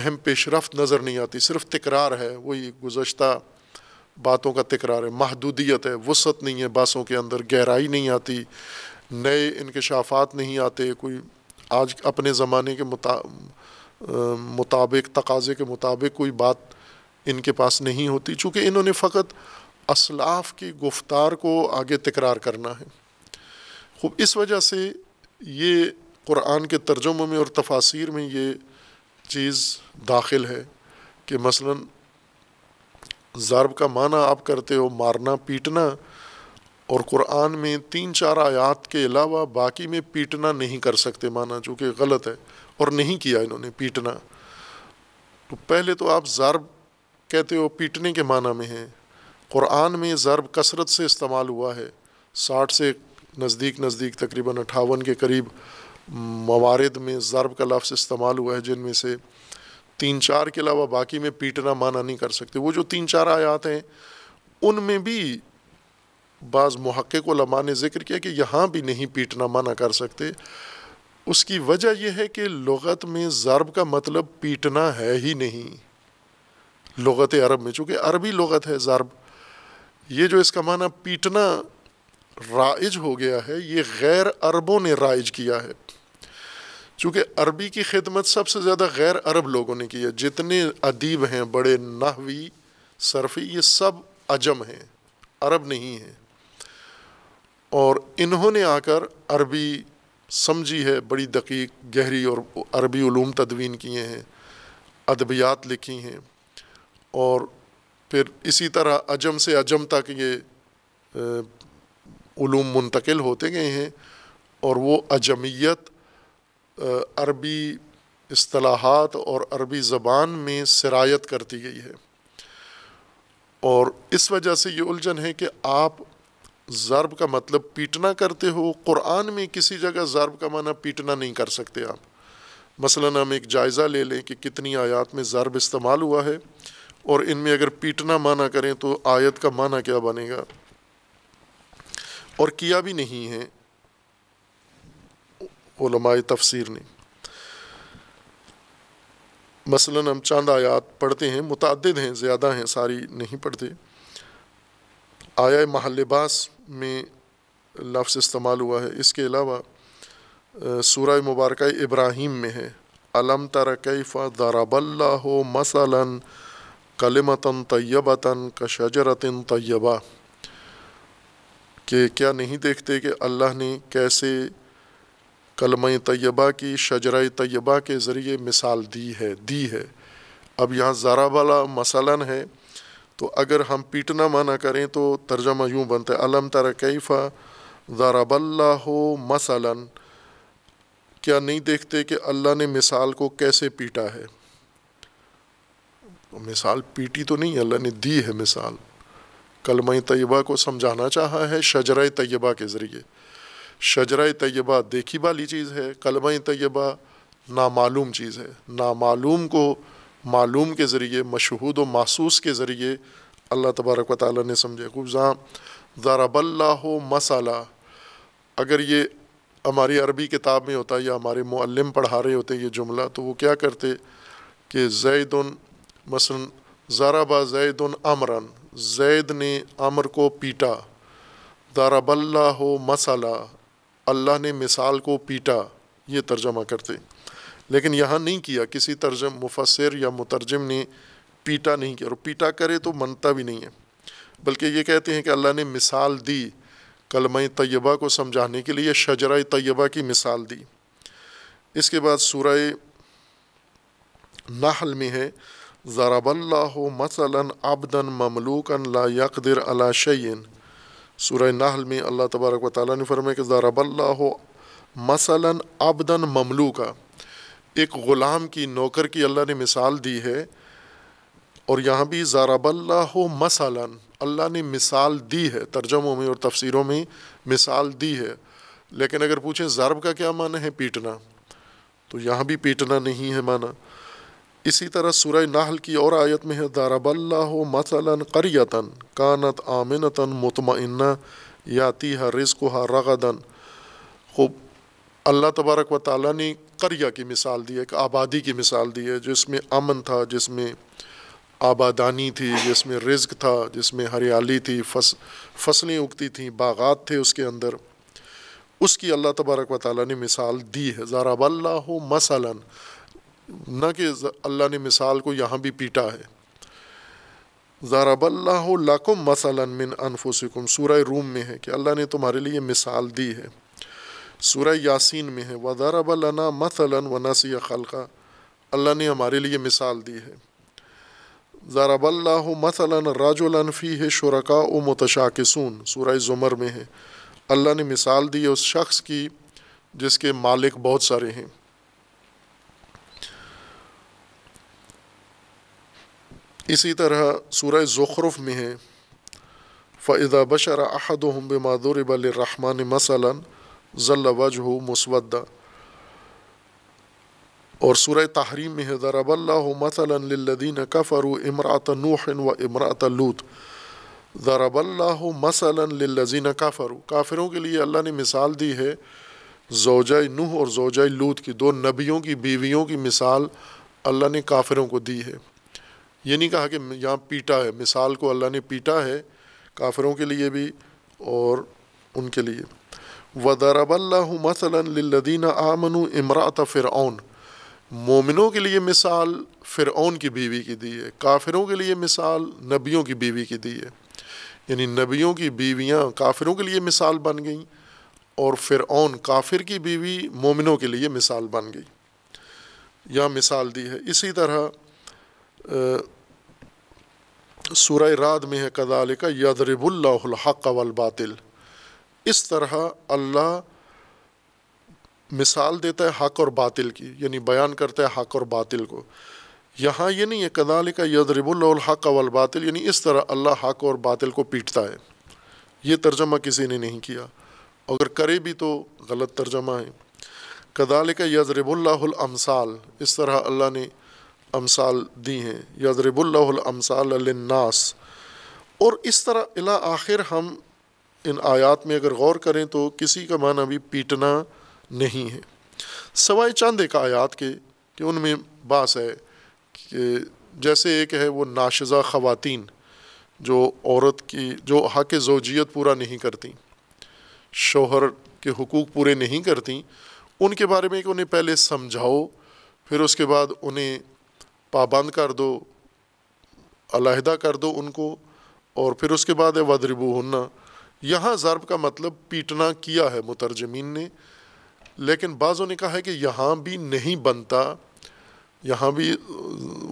अहम पेशरफ नज़र नहीं आती सिर्फ तकरार है वही गुजशत बातों का तकरार है महदूदियत है वसत नहीं है बासों के अंदर गहराई नहीं आती नए इनकशाफात नहीं आते कोई आज अपने ज़माने के मुता मुताबिक तकाजे के मुताबिक कोई बात इनके पास नहीं होती चूँकि इन्होंने फ़कत असलाफ की गुफ्तार को आगे तकरार करना है खूब इस वजह से ये कुरान के तर्जुमों में और तफासिर में ये चीज़ दाखिल है कि मसलन ज़रब का माना आप करते हो मारना पीटना और कुरान में तीन चार आयात के अलावा बाकी में पीटना नहीं कर सकते माना चूँकि गलत है और नहीं किया इन्होंने पीटना तो पहले तो आप ज़रब कहते हो पीटने के माना में है क़ुरान में ज़र्ब कसरत से इस्तेमाल हुआ है साठ से नज़दीक नज़दीक तकरीबन अठावन के करीब मवारद में ज़रब का लफ्ज़ इस्तेमाल हुआ है जिनमें से तीन चार के अलावा बाकी में पीटना माना नहीं कर सकते वो जो तीन चार आयात हैं उनमें भी बाज़ महक़ लमा ने जिक्र किया कि यहाँ भी नहीं पीटना माना कर सकते उसकी वजह यह है कि लगत में ज़रब का मतलब पीटना है ही नहीं लगत अरब में चूँकि अरबी लगत है ज़रब ये जो इसका माना पीटना राइज हो गया है ये गैर अरबों ने राइज किया है चूँकि अरबी की खिदमत सबसे ज़्यादा गैर अरब लोगों ने की है जितने अदीब हैं बड़े नाहवी सरफी ये सब अजम हैं अरब नहीं हैं और इन्होंने आकर अरबी समझी है बड़ी दकीक गहरी और अरबी ूम तदवीन किए हैं अदबियात लिखी हैं और फिर इसी तरह अजम से अजम तक ये ूम मुंतकिल होते गए हैं और वो अजमियत अरबी असलाहत और अरबी ज़बान में सरायत करती गई है और इस वजह से ये उलझन है कि आप ज़रब का मतलब पीटना करते हो क़ुरान में किसी जगह ज़रब का माना पीटना नहीं कर सकते आप मसलन हम एक जायज़ा ले लें कि कितनी आयात में ज़रब इस्तेमाल हुआ है और इनमें अगर पीटना माना करें तो आयत का माना क्या बनेगा और किया भी नहीं है लमाय तफसीर ने मसलन हम चंद आयात पढ़ते हैं मुतद हैं ज़्यादा हैं सारी नहीं पढ़ते आया महलबास में लफ्ज़ इस्तेमाल हुआ है इसके अलावा सूरह मुबारक इब्राहिम में है अलम कैफा दराबल्ला हो मसलन कलमतन तयबतन क शजरतिन तयबा कि क्या नहीं देखते कि अल्लाह ने कैसे कलम तयबा की शजरा तयबा के ज़रिए मिसाल दी है दी है अब यहाँ ज़रा वाला मसलन है तो अगर हम पीटना माना करें तो तर्जमा यूँ बनता है अलम तर कैफ़ा ज़राबल्ला हो मसलन क्या नहीं देखते कि अल्लाह ने मिसाल को कैसे पीटा है तो मिसाल पीटी तो नहीं अल्लाह ने दी है मिसाल कलम तयबा को समझाना चाहा है शजर तयबा के ज़रिए शजर तयबा देखी वाली चीज़ है कलम तयबा नामालूम चीज़ है नामालूम को मालूम के ज़रिए मशहूद व मासूस के ज़रिए अल्लाह तबारक व ताली ने समझे खूब जहाँ ज़रबल्ला हो मसाला अगर ये हमारी अरबी किताब में होता या हमारे मुअल्लम पढ़ा रहे होते ये जुमला तो वो क्या करते कि जैद मसलन ज़ाराबा जैद अमरन जैद ने अमर को पीटा दाराबल्ला हो मसाला अल्लाह ने मिसाल को पीटा ये तर्जमा करते लेकिन यहाँ नहीं किया किसी तर्जम मुफसर या मुतरजम ने पीटा नहीं किया और पीटा करे तो मनता भी नहीं है बल्कि ये कहते हैं कि अल्लाह ने मिसाल दी कलम तयबा को समझाने के लिए शजरा तयबा की मिसाल दी इसके बाद सूरह नहल में है ज़रबल्लाह मसलन अबदन ममलूकन ला यकदर अला शैन सूर नाहल में अल्लाह तबारक व ताली ने फरमाया कि ज़रबल्लाह मसलन अबदन ममलूका एक ग़ुलाम की नौकर की अल्लाह ने मिसाल दी है और यहाँ भी ज़रबल्लाह मसलन अल्लाह ने मिसाल दी है तर्जमों में और तफसीरों में मिसाल दी है लेकिन अगर पूछें ज़रब का क्या माना है पीटना तो यहाँ भी पीटना नहीं है माना इसी तरह सूरह नाहल की और आयत में है दारबल्ला मसलन करियतन कानत आमिनतन मुतमना याती हा रिज़ हा रगदन खूब अल्लाह तबारक व ताली ने करिया की मिसाल दी है एक आबादी की मिसाल दी है जिसमें अमन था जिसमें आबादानी थी जिसमें रिज्क था जिसमें हरियाली थी फस फसलें उगती थीं बागात थे उसके अंदर उसकी अल्लाह तबारक व ताली ने मिसाल दी है ज़ाराबल्ला मसला न कि अल्लाह ने मिसाल को यहाँ भी पीटा है ज़ारबल्लाकुम मसलन मिन अनफुसिकुम सूरह रूम में है कि अल्लाह ने तुम्हारे लिए मिसाल दी है सूरह यासीन में है वदारबलना मसलन वनसी खलका अल्लाह ने हमारे लिए मिसाल दी है ज़ारबल्ला मसलन राजफ़ी है शुरा मतशाकसून सूरह ज़ुमर में है अल्लाह ने मिसाल दी है उस शख्स की जिसके मालिक बहुत सारे हैं इसी तरह सूरह जुखरुफ़ में है फ़ैदा बशर अहद हम बेमादुरबलरहमान मसलन जल्ल वजह मुसवदा और सूरह तहरीम में है दरबल्ल मसलदीन कफ़र इमरात नूहन व इमरात लूत दरबल्ल मसलजीन काफ़र काफिरों के लिए अल्लाह ने मिसाल दी है जोजा नूह और जोजा लूत की दो नबियों की बीवियों की मिसाल अल्लाह ने काफिरों को दी है ये नहीं कहा कि यहाँ पीटा है मिसाल को अल्लाह ने पीटा है काफिरों के लिए भी और उनके लिए वदरबल्ला मसलदीन आमनु इमरात फ़िरौन मोमिनों के लिए मिसाल फ़िरौन की बीवी की दी है काफिरों के लिए मिसाल नबियों की बीवी की दी है यानी नबियों की बीवियाँ काफिरों के लिए मिसाल बन गईं और फ़िरौन काफिर की बीवी मोमिनों के लिए मिसाल बन गई यह मिसाल दी है इसी तरह सूर रात में है कदाल का यदरबुल्लाहक़ वलबातिल इस तरह अल्लाह मिसाल देता है हक़ और बातिल की यानी बयान करता है हक़ और बातिल को यहाँ ये नहीं है कदाल का यदरबुल्लाहक़ वलबातिल यानी इस तरह अल्लाह हक़ और बातिल को पीटता है ये तर्जमा किसी ने नहीं किया अगर करे भी तो गलत तर्जमा है कदाल का यजरबुल्लामसाल इस तरह अल्लाह ने अमसाल दी हैं यदरबुल्लामसालनास और इस तरह अला आखिर हम इन आयात में अगर गौर करें तो किसी का माना अभी पीटना नहीं है सवाए चंद एक आयात के कि उनमें बास है कि जैसे एक है वो नाशजा ख़वातीन जो औरत की जो हक जोजियत पूरा नहीं करती शोहर के हकूक़ पूरे नहीं करती उनके बारे में कि उन्हें पहले समझाओ फिर उसके बाद उन्हें पाबंद कर दो अलहदा कर दो उनको और फिर उसके बाद है वदरिबू हन्ना यहाँ ज़रब का मतलब पीटना किया है मुतरजमीन ने लेकिन बाज़ों ने कहा है कि यहाँ भी नहीं बनता यहाँ भी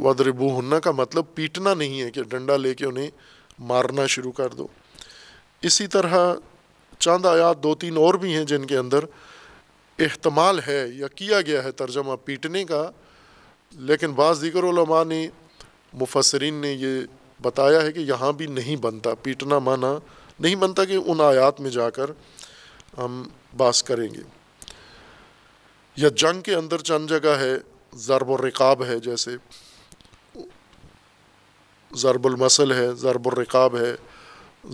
वदरबू होना का मतलब पीटना नहीं है कि डंडा लेके उन्हें मारना शुरू कर दो इसी तरह चंद आयात दो तीन और भी हैं जिनके अंदर एहतमाल है या किया गया है तर्जमा पीटने का लेकिन बाज़ दीगरमा ने मुफसरिन ने ये बताया है कि यहाँ भी नहीं बनता पीटना माना नहीं बनता कि उन आयात में जाकर हम बास करेंगे या जंग के अंदर चंद जगह है ज़रब रिकाब है जैसे ज़रबुलमसल है ज़रबुलरकाब है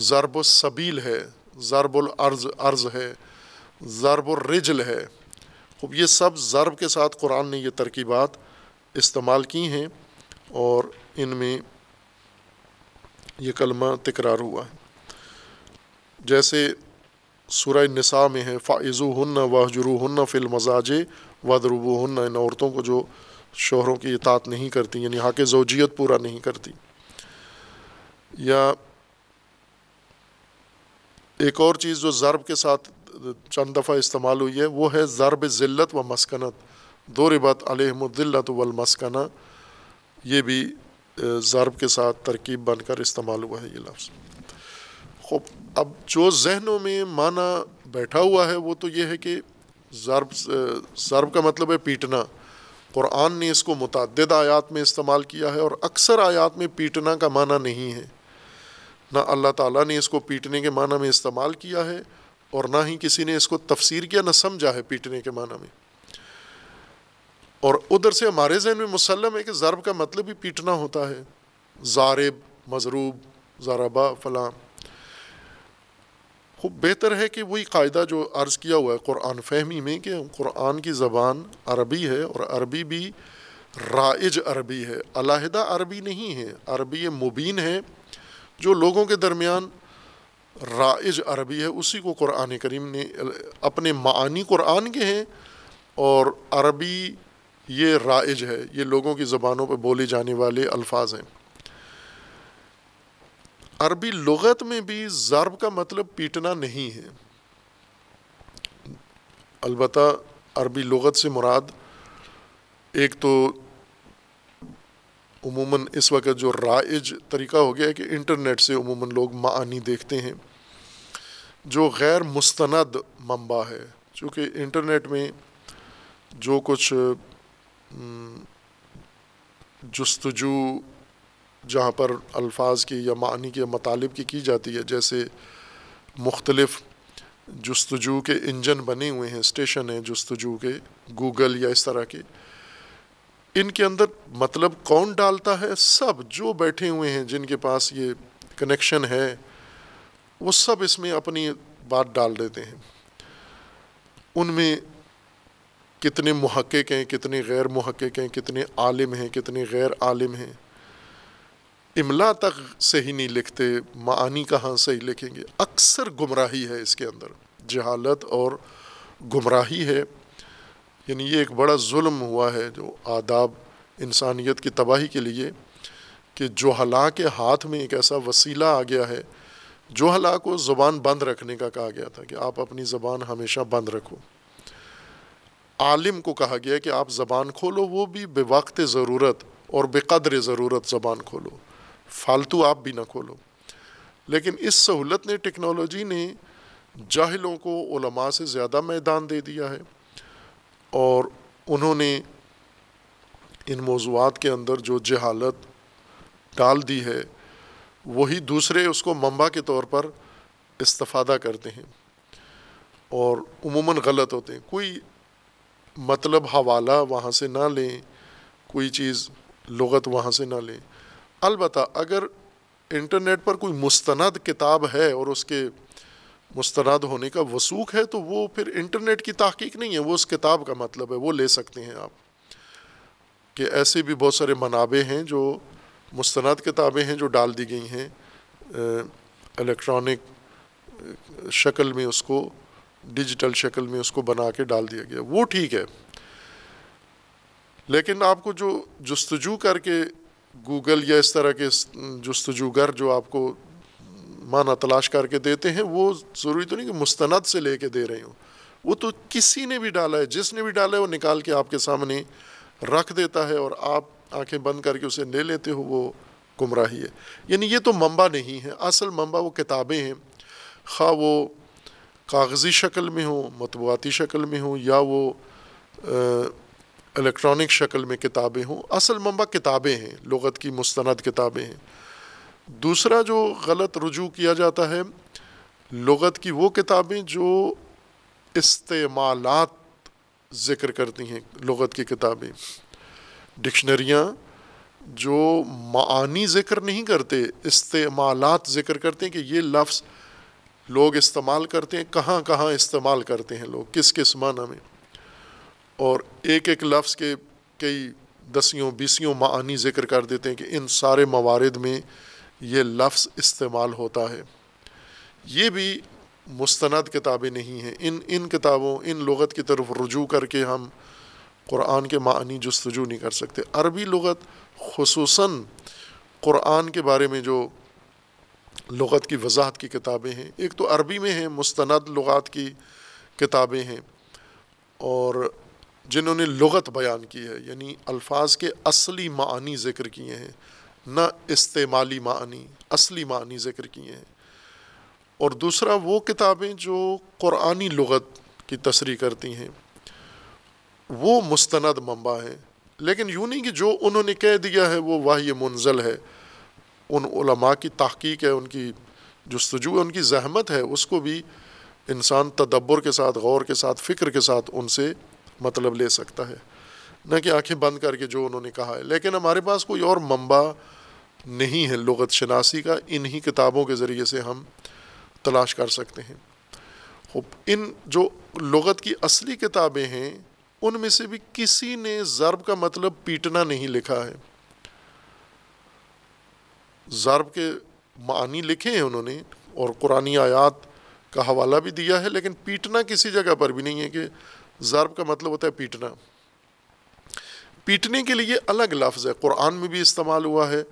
ज़रबुलसबील है ज़रबुलर्ज अर्ज है ज़रबुलरजल है खूब ये सब ज़रब के साथ कुरान ने ये तरकीबात इस्तेमाल की हैं और इनमें ये कलमा तकरार हुआ है जैसे सूर्य निसा में है फ़ाइज़ू हन्न वहजरू हन्न फ़िल मजाजे वदरुबू हन्न इन औरतों को जो शोहरों की इतात नहीं करती यानी हक जोजियत पूरा नहीं करती या एक और चीज़ जो ज़रब के साथ चंद दफ़ा इस्तेमाल हुई है वो है ज़रब ज़िल्लत व मस्कनत दो दोरबत अलहमदिल्लत वलमस्कना ये भी ज़रब के साथ तरकीब बनकर इस्तेमाल हुआ है ये लफ्ज़ खूब अब जो जहनों में माना बैठा हुआ है वो तो ये है कि ज़रब ज़रब का मतलब है पीटना क़ुरान ने इसको मुतद आयात में इस्तेमाल किया है और अक्सर आयात में पीटना का माना नहीं है ना अल्लाह ताला ने इसको पीटने के माना में इस्तेमाल किया है और ना ही किसी ने इसको तफसीर किया ना समझा है पीटने के माना में और उधर से हमारे जहन में मुसलम है कि ज़रब का मतलब ही पीटना होता है ज़ारब मजरूब ज़ारबा फ़लाँ खूब बेहतर है कि वही कायदा जो अर्ज़ किया हुआ है क़ुरान फहमी में कि क़ुरान की ज़बान अरबी है और अरबी भी राइज अरबी है अलहदा अरबी नहीं है अरबी ये मुबीन है जो लोगों के दरमियान राइज अरबी है उसी को कुरान करीम ने अपने मानी कुरान के हैं और अरबी ये राइज है ये लोगों की ज़बानों पर बोले जाने वाले अल्फाज हैं अरबी लगत में भी ज़रब का मतलब पीटना नहीं है अलबत् अरबी लगत से मुराद एक तो उमूमन इस वक्त जो राइज तरीका हो गया है कि इंटरनेट से उमूमन लोग मानी देखते हैं जो गैर मुस्तंद मम्बा है चूँकि इंटरनेट में जो कुछ जस्तजू जहाँ पर अल्फाज की या मानी के मतालब की की जाती है जैसे मुख्तलफ़ जस्तजू के इंजन बने हुए हैं स्टेशन हैं जस्तजू के गूगल या इस तरह के इनके अंदर मतलब कौन डालता है सब जो बैठे हुए हैं जिनके पास ये कनेक्शन है वो सब इसमें अपनी बात डाल देते हैं उनमें कितने महक़ हैं कितने गैर महक़ हैं कितने आलिम हैं कितने गैर आलिम हैं इमला तक सही नहीं लिखते मानी कहाँ सही लिखेंगे अक्सर गुमराही है इसके अंदर जहालत और गुमराही है यानी ये एक बड़ा जुल्म हुआ है जो आदाब इंसानियत की तबाही के लिए कि जो हला के हाथ में एक ऐसा वसीला आ गया है जो हला को ज़ुबान बंद रखने का कहा गया था कि आप अपनी ज़बान हमेशा बंद रखो आलिम को कहा गया कि आप ज़बान खोलो वो भी बेवक्त ज़रूरत और बेकदर ज़रूरत ज़बान खोलो फालतू आप भी ना खोलो लेकिन इस सहूलत ने टेक्नोलॉजी ने जाहिलों को ओलमा से ज़्यादा मैदान दे दिया है और उन्होंने इन मौजूद के अंदर जो जहालत डाल दी है वही दूसरे उसको मम्बा के तौर पर इस्ता करते हैं और उमूमा गलत होते हैं कोई मतलब हवाला वहाँ से ना लें कोई चीज़ लगत वहाँ से ना लें अलबत् अगर इंटरनेट पर कोई मुस्तनद किताब है और उसके मुस्तनद होने का वसूख है तो वो फिर इंटरनेट की तहकीक नहीं है वो उस किताब का मतलब है वो ले सकते हैं आप कि ऐसे भी बहुत सारे मनाबे हैं जो मुस्तनद किताबें हैं जो डाल दी गई हैं इलेक्ट्रॉनिक शक्ल में उसको डिजिटल शक्ल में उसको बना के डाल दिया गया वो ठीक है लेकिन आपको जो जस्तजू करके गूगल या इस तरह के जस्तजूगर जो आपको माना तलाश करके देते हैं वो ज़रूरी तो नहीं कि मुस्तंद से ले कर दे रही हूँ वो तो किसी ने भी डाला है जिसने भी डाला है वो निकाल के आपके सामने रख देता है और आप आंखें बंद करके उसे ले लेते हो वो गुमराही है यानी ये तो मम्बा नहीं है असल मम्बा वो किताबें हैं खा वो कागज़ी शक्ल में हो मतबूती शक्ल में हो या वो इलेक्ट्रॉनिक शक्ल में किताबें हों असल मंबा किताबें हैं लगत की मुस्ंद किताबें हैं दूसरा जो गलत रुजू किया जाता है लगत की वो किताबें जो इस्तेमालत ज़िक्र करती हैं लगत की किताबें डिक्शनरियाँ जो मानी ज़िक्र नहीं करते इस्तेमाल ज़िक्र करते हैं कि ये लफ्ज़ लोग इस्तेमाल करते हैं कहाँ कहाँ इस्तेमाल करते हैं लोग किस किस माना में और एक एक लफ्ज़ के कई दसियों बीसियों मानी ज़िक्र कर देते हैं कि इन सारे मवारद में ये लफ्ज़ इस्तेमाल होता है ये भी मुस्ंद किताबें नहीं हैं इन इन किताबों इन लगत की तरफ रजू करके हम क़ुरान के मानी जस्तजू नहीं कर सकते अरबी लगत खसूस क़ुरान के बारे में जो लगत की वजाहत की किताबें हैं एक तो अरबी में हैं मुस्ंद लगात की किताबें हैं और जिन्होंने लगत बयान की है यानी अल्फाज के असली मानी ज़िक्र किए हैं न इस्तेमाली मानी असली मानी ज़िक्र किए हैं और दूसरा वो किताबें जो क़ुरानी लगत की तस्री करती हैं वो मुस्ंद मनबा है लेकिन यूँ कि जो उन्होंने कह दिया है वो वाह मुंजल है उन उलमा की तहकीक है उनकी जस्तजू है उनकी जहमत है उसको भी इंसान तदब्बर के साथ गौर के साथ फ़िक्र के साथ उनसे मतलब ले सकता है न कि आँखें बंद करके जो उन्होंने कहा है लेकिन हमारे पास कोई और मंबा नहीं है लगत शनासी का इन्हीं किताबों के ज़रिए से हम तलाश कर सकते हैं इन जो लगत की असली किताबें हैं उनमें से भी किसी ने ज़रब का मतलब पीटना नहीं लिखा है ज़रब के मानी लिखे हैं उन्होंने और कुरानी आयात का हवाला भी दिया है लेकिन पीटना किसी जगह पर भी नहीं है कि ज़रब का मतलब होता है पीटना पीटने के लिए अलग लफ्ज़ है कुरान में भी इस्तेमाल हुआ है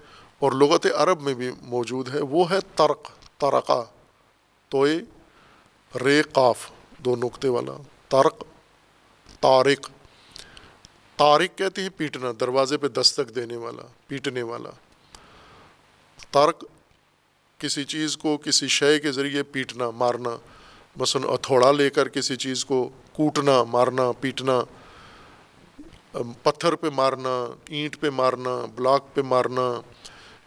और लगत अरब में भी मौजूद है वो है तर्क तरक़ा तोय रे काफ दो नुकते वाला तर्क तारक तारक कहते हैं पीटना दरवाज़े पे दस्तक देने वाला पीटने वाला तर्क किसी चीज़ को किसी शय के ज़रिए पीटना मारना मसन हथौड़ा लेकर किसी चीज़ को कूटना मारना पीटना पत्थर पे मारना ईंट पे मारना ब्लॉक पे मारना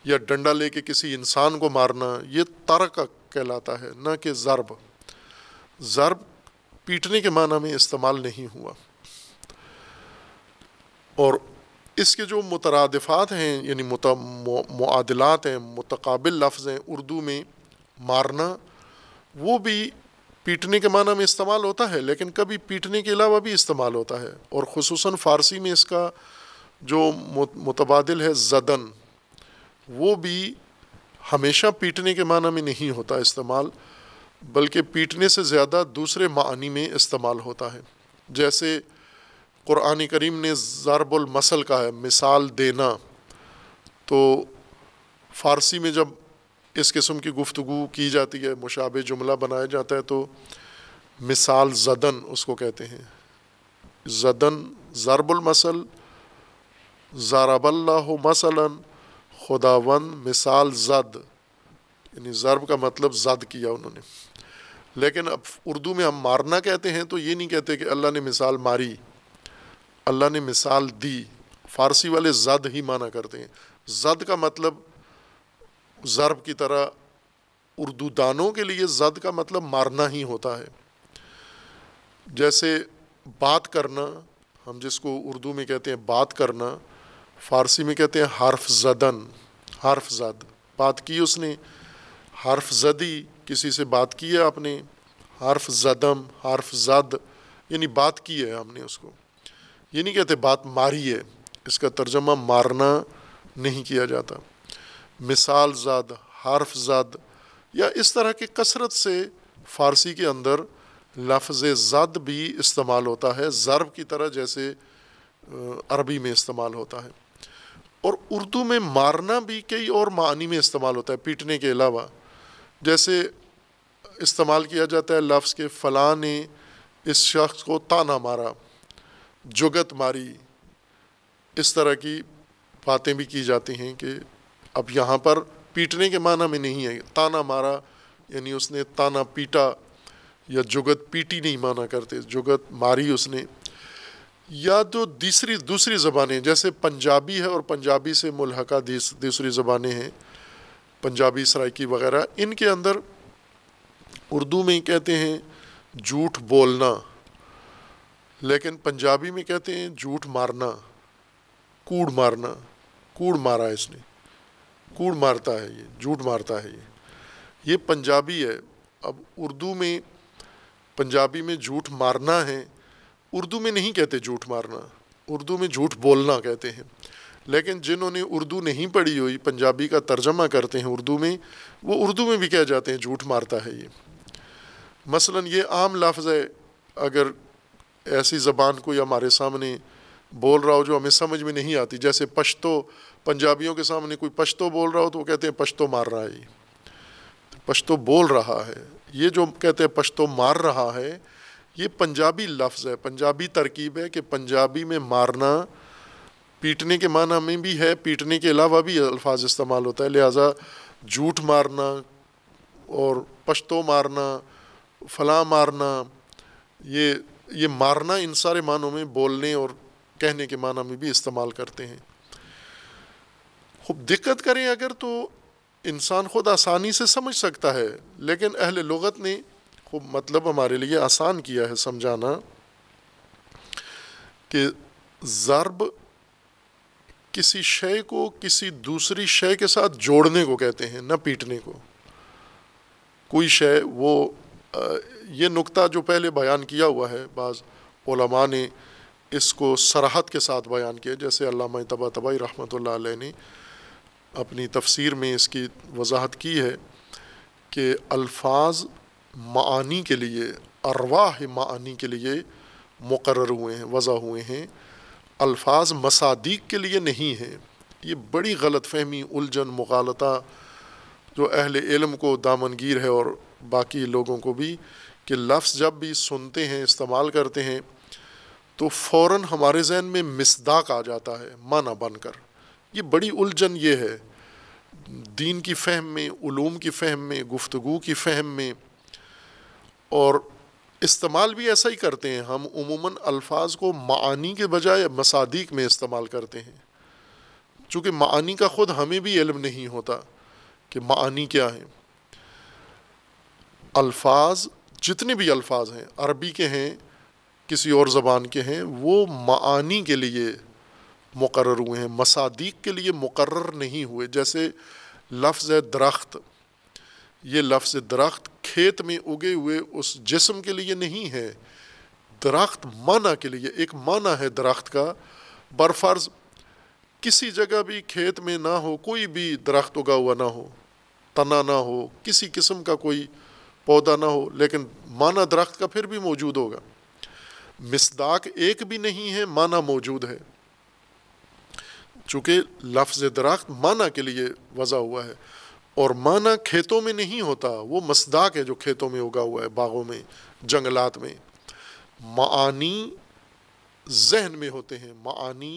या डंडा लेके किसी इंसान को मारना ये तर्क कहलाता है ना कि ज़रब ज़रब पीटने के माना में इस्तेमाल नहीं हुआ और इसके जो मुतरदफ़ात हैं यानी मुआदलात हैं मतकबिल लफ्ज़ हैं उर्दू में मारना वो भी पीटने के माना में इस्तेमाल होता है लेकिन कभी पीटने के अलावा भी इस्तेमाल होता है और खसूस फ़ारसी में इसका जो मुतबादल है जदन वो भी हमेशा पीटने के माना में नहीं होता इस्तेमाल बल्कि पीटने से ज़्यादा दूसरे मानी में इस्तेमाल होता है जैसे क़ुरान करीम ने ज़रबुलमसल का है मिसाल देना तो फ़ारसी में जब इस किस्म की गुफ्तु की जाती है मुशाब जुमला बनाया जाता है तो मिसाल जदन उसको कहते हैं जदन ज़रबुलमसल ज़ारबल्ला मसलन खुदावन मिसाल जद यानी ज़रब का मतलब जद किया उन्होंने लेकिन अब उर्दू में हम मारना कहते हैं तो ये नहीं कहते कि अल्लाह ने मिसाल मारी अल्लाह ने मिसाल दी फारसी वाले जद ही माना करते हैं जद का मतलब ज़रब की तरह उर्दू दानों के लिए जद का मतलब मारना ही होता है जैसे बात करना हम जिसको उर्दू में कहते हैं बात करना फ़ारसी में कहते हैं हर्फ जदन हर्फ जद बात की उसने हर्फ जदी किसी से बात की है आपने हर्फ जदम हर्फ जद यानी बात की है हमने उसको ये नहीं कहते बात मारी है इसका तर्जमा मारना नहीं किया जाता मिसाल जद हार्फ जद या इस तरह के कसरत से फ़ारसी के अंदर लफ्ज़ ज़द भी इस्तेमाल होता है ज़रब की तरह जैसे अरबी में इस्तेमाल होता है और उर्दू में मारना भी कई और मानी में इस्तेमाल होता है पीटने के अलावा जैसे इस्तेमाल किया जाता है लफ्ज़ के फ़लाँ ने इस शख्स को ताना मारा जुगत मारी इस तरह की बातें भी की जाती हैं कि अब यहाँ पर पीटने के माना में नहीं है ताना मारा यानी उसने ताना पीटा या जुगत पीटी नहीं माना करते जुगत मारी उसने या तो दूसरी दूसरी ज़बानें जैसे पंजाबी है और पंजाबी से मुलहका दूसरी ज़बानें हैं पंजाबी सराकी वगैरह इनके अंदर उर्दू में कहते हैं झूठ बोलना लेकिन पंजाबी में कहते हैं झूठ मारना कूड़ मारना कूड़ मारा इसने कूड़ मारता है ये झूठ मारता है ये ये पंजाबी है अब उर्दू में पंजाबी में झूठ मारना है उर्दू में नहीं कहते झूठ मारना उर्दू में झूठ बोलना कहते हैं लेकिन जिन्होंने उर्दू नहीं पढ़ी हुई पंजाबी का तर्जमा करते हैं उर्दू में वो उर्दू में भी कह जाते हैं झूठ मारता है ये मसलन ये आम लफ्ज़ है अगर ऐसी ज़बान कोई हमारे सामने बोल रहा हो जो हमें समझ में नहीं आती जैसे पश्तो पंजाबियों के सामने कोई पश्तो बोल रहा हो तो वो कहते हैं पश्तो मार रहा है तो पश्तो बोल रहा है ये जो कहते हैं पश्तो मार रहा है ये पंजाबी लफ्ज़ है पंजाबी तरकीब है कि पंजाबी में मारना पीटने के माना में भी है पीटने के अलावा भी अल्फाज इस्तेमाल होता है लिहाजा झूठ मारना और पश्तो मारना फला मारना ये ये मारना इन सारे मानों में बोलने और कहने के माना में भी इस्तेमाल करते हैं खूब दिक्कत करें अगर तो इंसान ख़ुद आसानी से समझ सकता है लेकिन अहल लगत ने खूब मतलब हमारे लिए आसान किया है समझाना कि ज़रब किसी शय को किसी दूसरी शय के साथ जोड़ने को कहते हैं न पीटने को कोई शय वो ये नुकता जो पहले बयान किया हुआ है बाज़ा ने इसको सराहत के साथ बयान किया जैसे अल्लामा तबा तबाई रहमत ने अपनी तफसीर में इसकी वजाहत की है कि अल्फाज मानी के लिए अरवाह मानी के लिए मुकर हुए हैं वज़ा हुए हैं अल्फाज मसादीक के लिए नहीं हैं ये बड़ी गलत फहमी उलझन मुगालता जो अहल इलम को दामनगीर है और बाकी लोगों को भी कि लफ्ज़ जब भी सुनते हैं इस्तेमाल करते हैं तो फ़ौर हमारे जहन में मिसदाक आ जाता है माना कर ये बड़ी उलझन ये है दीन की फहम में ओलूम की फहम में गुफ्तु की फहम में और इस्तेमाल भी ऐसा ही करते हैं हम उमूा अल्फाज को मानी के बजाय मसादिक में इस्तेमाल करते हैं चूँकि मानी का ख़ुद हमें भी इल्म नहीं होता कि मानी क्या है अल्फाज जितने भी अल्फाज हैं अरबी के हैं किसी और ज़बान के हैं वो मानी के लिए मुकर हुए हैं मसादीक के लिए मुकर नहीं हुए जैसे लफ्ज़ दरख्त ये लफ्ज़ दरख्त खेत में उगे हुए उस जिसम के लिए नहीं है दरख्त माना के लिए एक माना है दरख्त का बरफर्ज किसी जगह भी खेत में ना हो कोई भी दरख्त उगा हुआ ना हो तना ना हो किसी किस्म का कोई पौधा ना हो लेकिन माना दरख्त का फिर भी मौजूद होगा मिसदाक एक भी नहीं है माना मौजूद है चूँकि लफ्ज़ दरख्त माना के लिए वज़ा हुआ है और माना खेतों में नहीं होता वो मसदाक है जो खेतों में उगा हुआ है बागों में जंगलात में मानी जहन में होते हैं मानी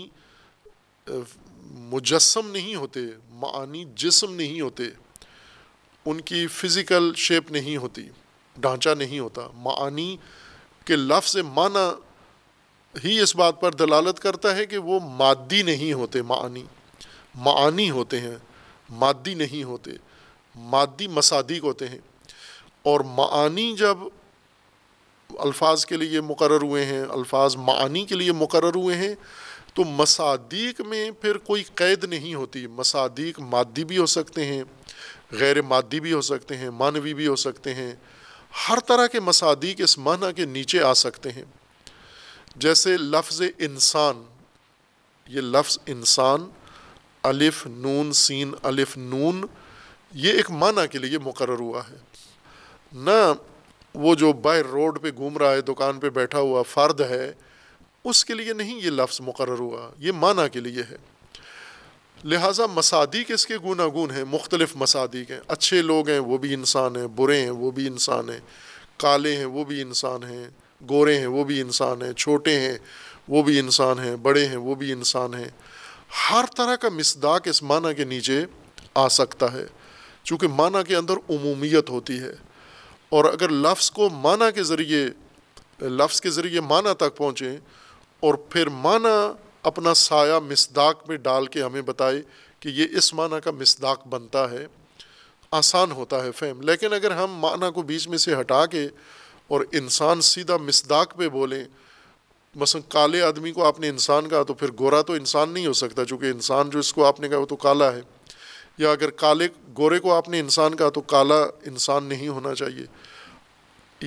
मुजस्म नहीं होते मानी जिसम नहीं होते उनकी फ़िज़िकल शेप नहीं होती ढांचा नहीं होता मानी के लफ्ज़ माना ही इस बात पर दलालत करता है कि वो मादी नहीं होते मानी मानी होते हैं मादी नहीं होते मादी मसादिक होते हैं और मानी जब अल्फाज के लिए मुकर हुए हैं अल्फाज मानी के लिए मुकर हुए हैं तो मसादिक में फिर कोई कैद नहीं होती मसादिक मादी भी हो सकते हैं गैर मादी भी हो सकते हैं मानवी भी हो सकते हैं हर तरह के मसादिक इस माना के नीचे आ सकते हैं जैसे लफ्ज़ इंसान ये लफ्स इंसान अलिफ नून सीन अलिफ नून ये एक माना के लिए मुकर हुआ है न वो जो बाय रोड पर घूम रहा है दुकान पर बैठा हुआ फ़र्द है उसके लिए नहीं ये लफ्ज़ मुकर हुआ ये माना के लिए है लिहाजा मसादी के इसके गुनागुन हैं मुख्तलिफ मसादी के अच्छे लोग हैं वो भी इंसान हैं बुरे हैं वो भी इंसान हैं काले हैं वो भी इंसान हैं गोरे हैं वो भी इंसान हैं छोटे हैं वो भी इंसान हैं बड़े हैं वो भी इंसान हैं हर तरह का मिसदाक इस माना के नीचे आ सकता है चूँकि माना के अंदर उमूमियत होती है और अगर लफ्ज़ को माना के ज़रिए लफ्ज़ के ज़रिए माना तक पहुँचें और फिर माना अपना साया मिसदाक में डाल के हमें बताए कि ये इस माना का मिसदाक बनता है आसान होता है फैम लेकिन अगर हम माना को बीच में से हटा के और इंसान सीधा मिसदाक पे बोलें मसलन काले आदमी को आपने इंसान कहा तो फिर गोरा तो इंसान नहीं हो सकता चूँकि इंसान जो इसको आपने कहा वो तो काला है या अगर काले गोरे को आपने इंसान कहा तो काला इंसान नहीं होना चाहिए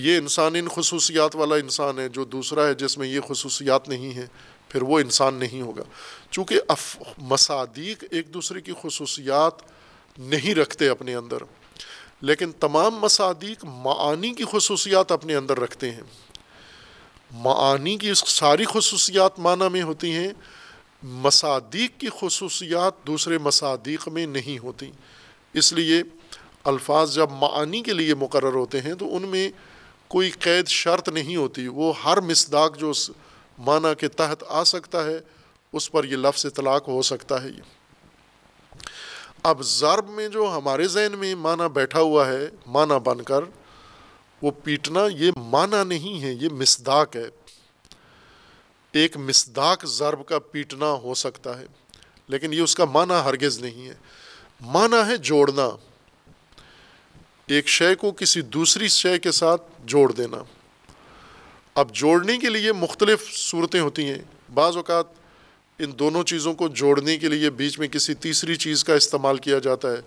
ये इंसान इन खसूसियात वाला इंसान है जो दूसरा है जिसमें ये खसूसियात नहीं है फिर वो इंसान नहीं होगा चूँकि मसादीक एक दूसरे की खसूसियात नहीं रखते अपने अंदर लेकिन तमाम मसादीक मानी की खसूसियात अपने अंदर रखते हैं मानी की सारी खसूसियात माना में होती हैं मसादीक की खसूसियात दूसरे मसादीक में नहीं होती इसलिए अल्फाज जब मानी के लिए मुकर होते हैं तो उनमें कोई कैद शर्त नहीं होती वो हर मिसदाक जो माना के तहत आ सकता है उस पर यह लफ्ज़ इतलाक हो सकता है ये अब जर्ब में जो हमारे जहन में माना बैठा हुआ है माना बनकर वो पीटना ये माना नहीं है ये मिसदाक है एक मिसदाक जर्ब का पीटना हो सकता है लेकिन ये उसका माना हरगिज़ नहीं है माना है जोड़ना एक शय को किसी दूसरी शय के साथ जोड़ देना अब जोड़ने के लिए मुख्तलिफ़ सूरतें होती हैं बाज़ात इन दोनों चीज़ों को जोड़ने के लिए बीच में किसी तीसरी चीज़ का इस्तेमाल किया जाता है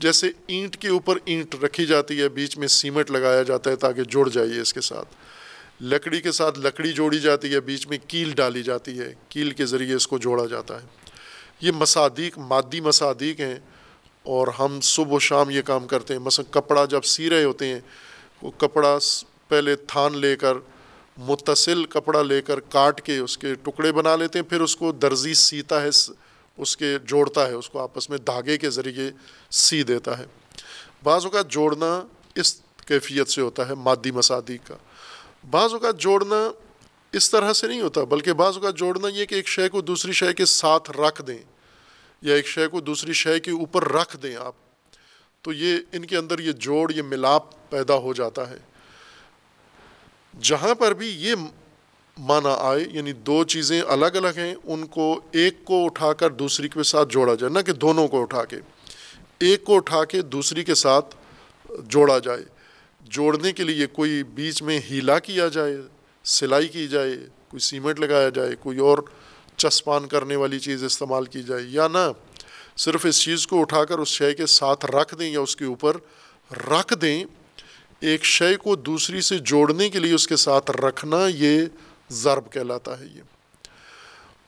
जैसे ईंट के ऊपर ईंट रखी जाती है बीच में सीमेंट लगाया जाता है ताकि जुड़ जाइए इसके साथ लकड़ी के साथ लकड़ी जोड़ी जाती है बीच में कील डाली जाती है कील के ज़रिए इसको जोड़ा जाता है ये मसादीक मादी मसादीक हैं और हम सुबह शाम ये काम करते हैं मस कपड़ा जब सी रहे होते हैं वो कपड़ा पहले थान लेकर मुतसिल कपड़ा लेकर काट के उसके टुकड़े बना लेते हैं फिर उसको दर्जी सीता है उसके जोड़ता है उसको आपस में धागे के ज़रिए सी देता है बाज़ों का जोड़ना इस कैफियत से होता है मादी मसादी का बाज़ों का जोड़ना इस तरह से नहीं होता बल्कि बाज़ों का जोड़ना ये कि एक शय को दूसरी शय के साथ रख दें या एक शय को दूसरी शय के ऊपर रख दें आप तो ये इनके अंदर ये जोड़ ये मिलाप पैदा हो जाता है जहाँ पर भी ये माना आए यानी दो चीज़ें अलग अलग हैं उनको एक को उठाकर दूसरी के साथ जोड़ा जाए ना कि दोनों को उठा के एक को उठा के दूसरी के साथ जोड़ा जाए जोड़ने के लिए कोई बीच में हीला किया जाए सिलाई की जाए कोई सीमेंट लगाया जाए कोई और चस्पान करने वाली चीज़ इस्तेमाल की जाए या ना सिर्फ इस चीज़ को उठाकर उस शय के साथ रख दें या उसके ऊपर रख दें एक शय को दूसरी से जोड़ने के लिए उसके साथ रखना ये ज़रब कहलाता है ये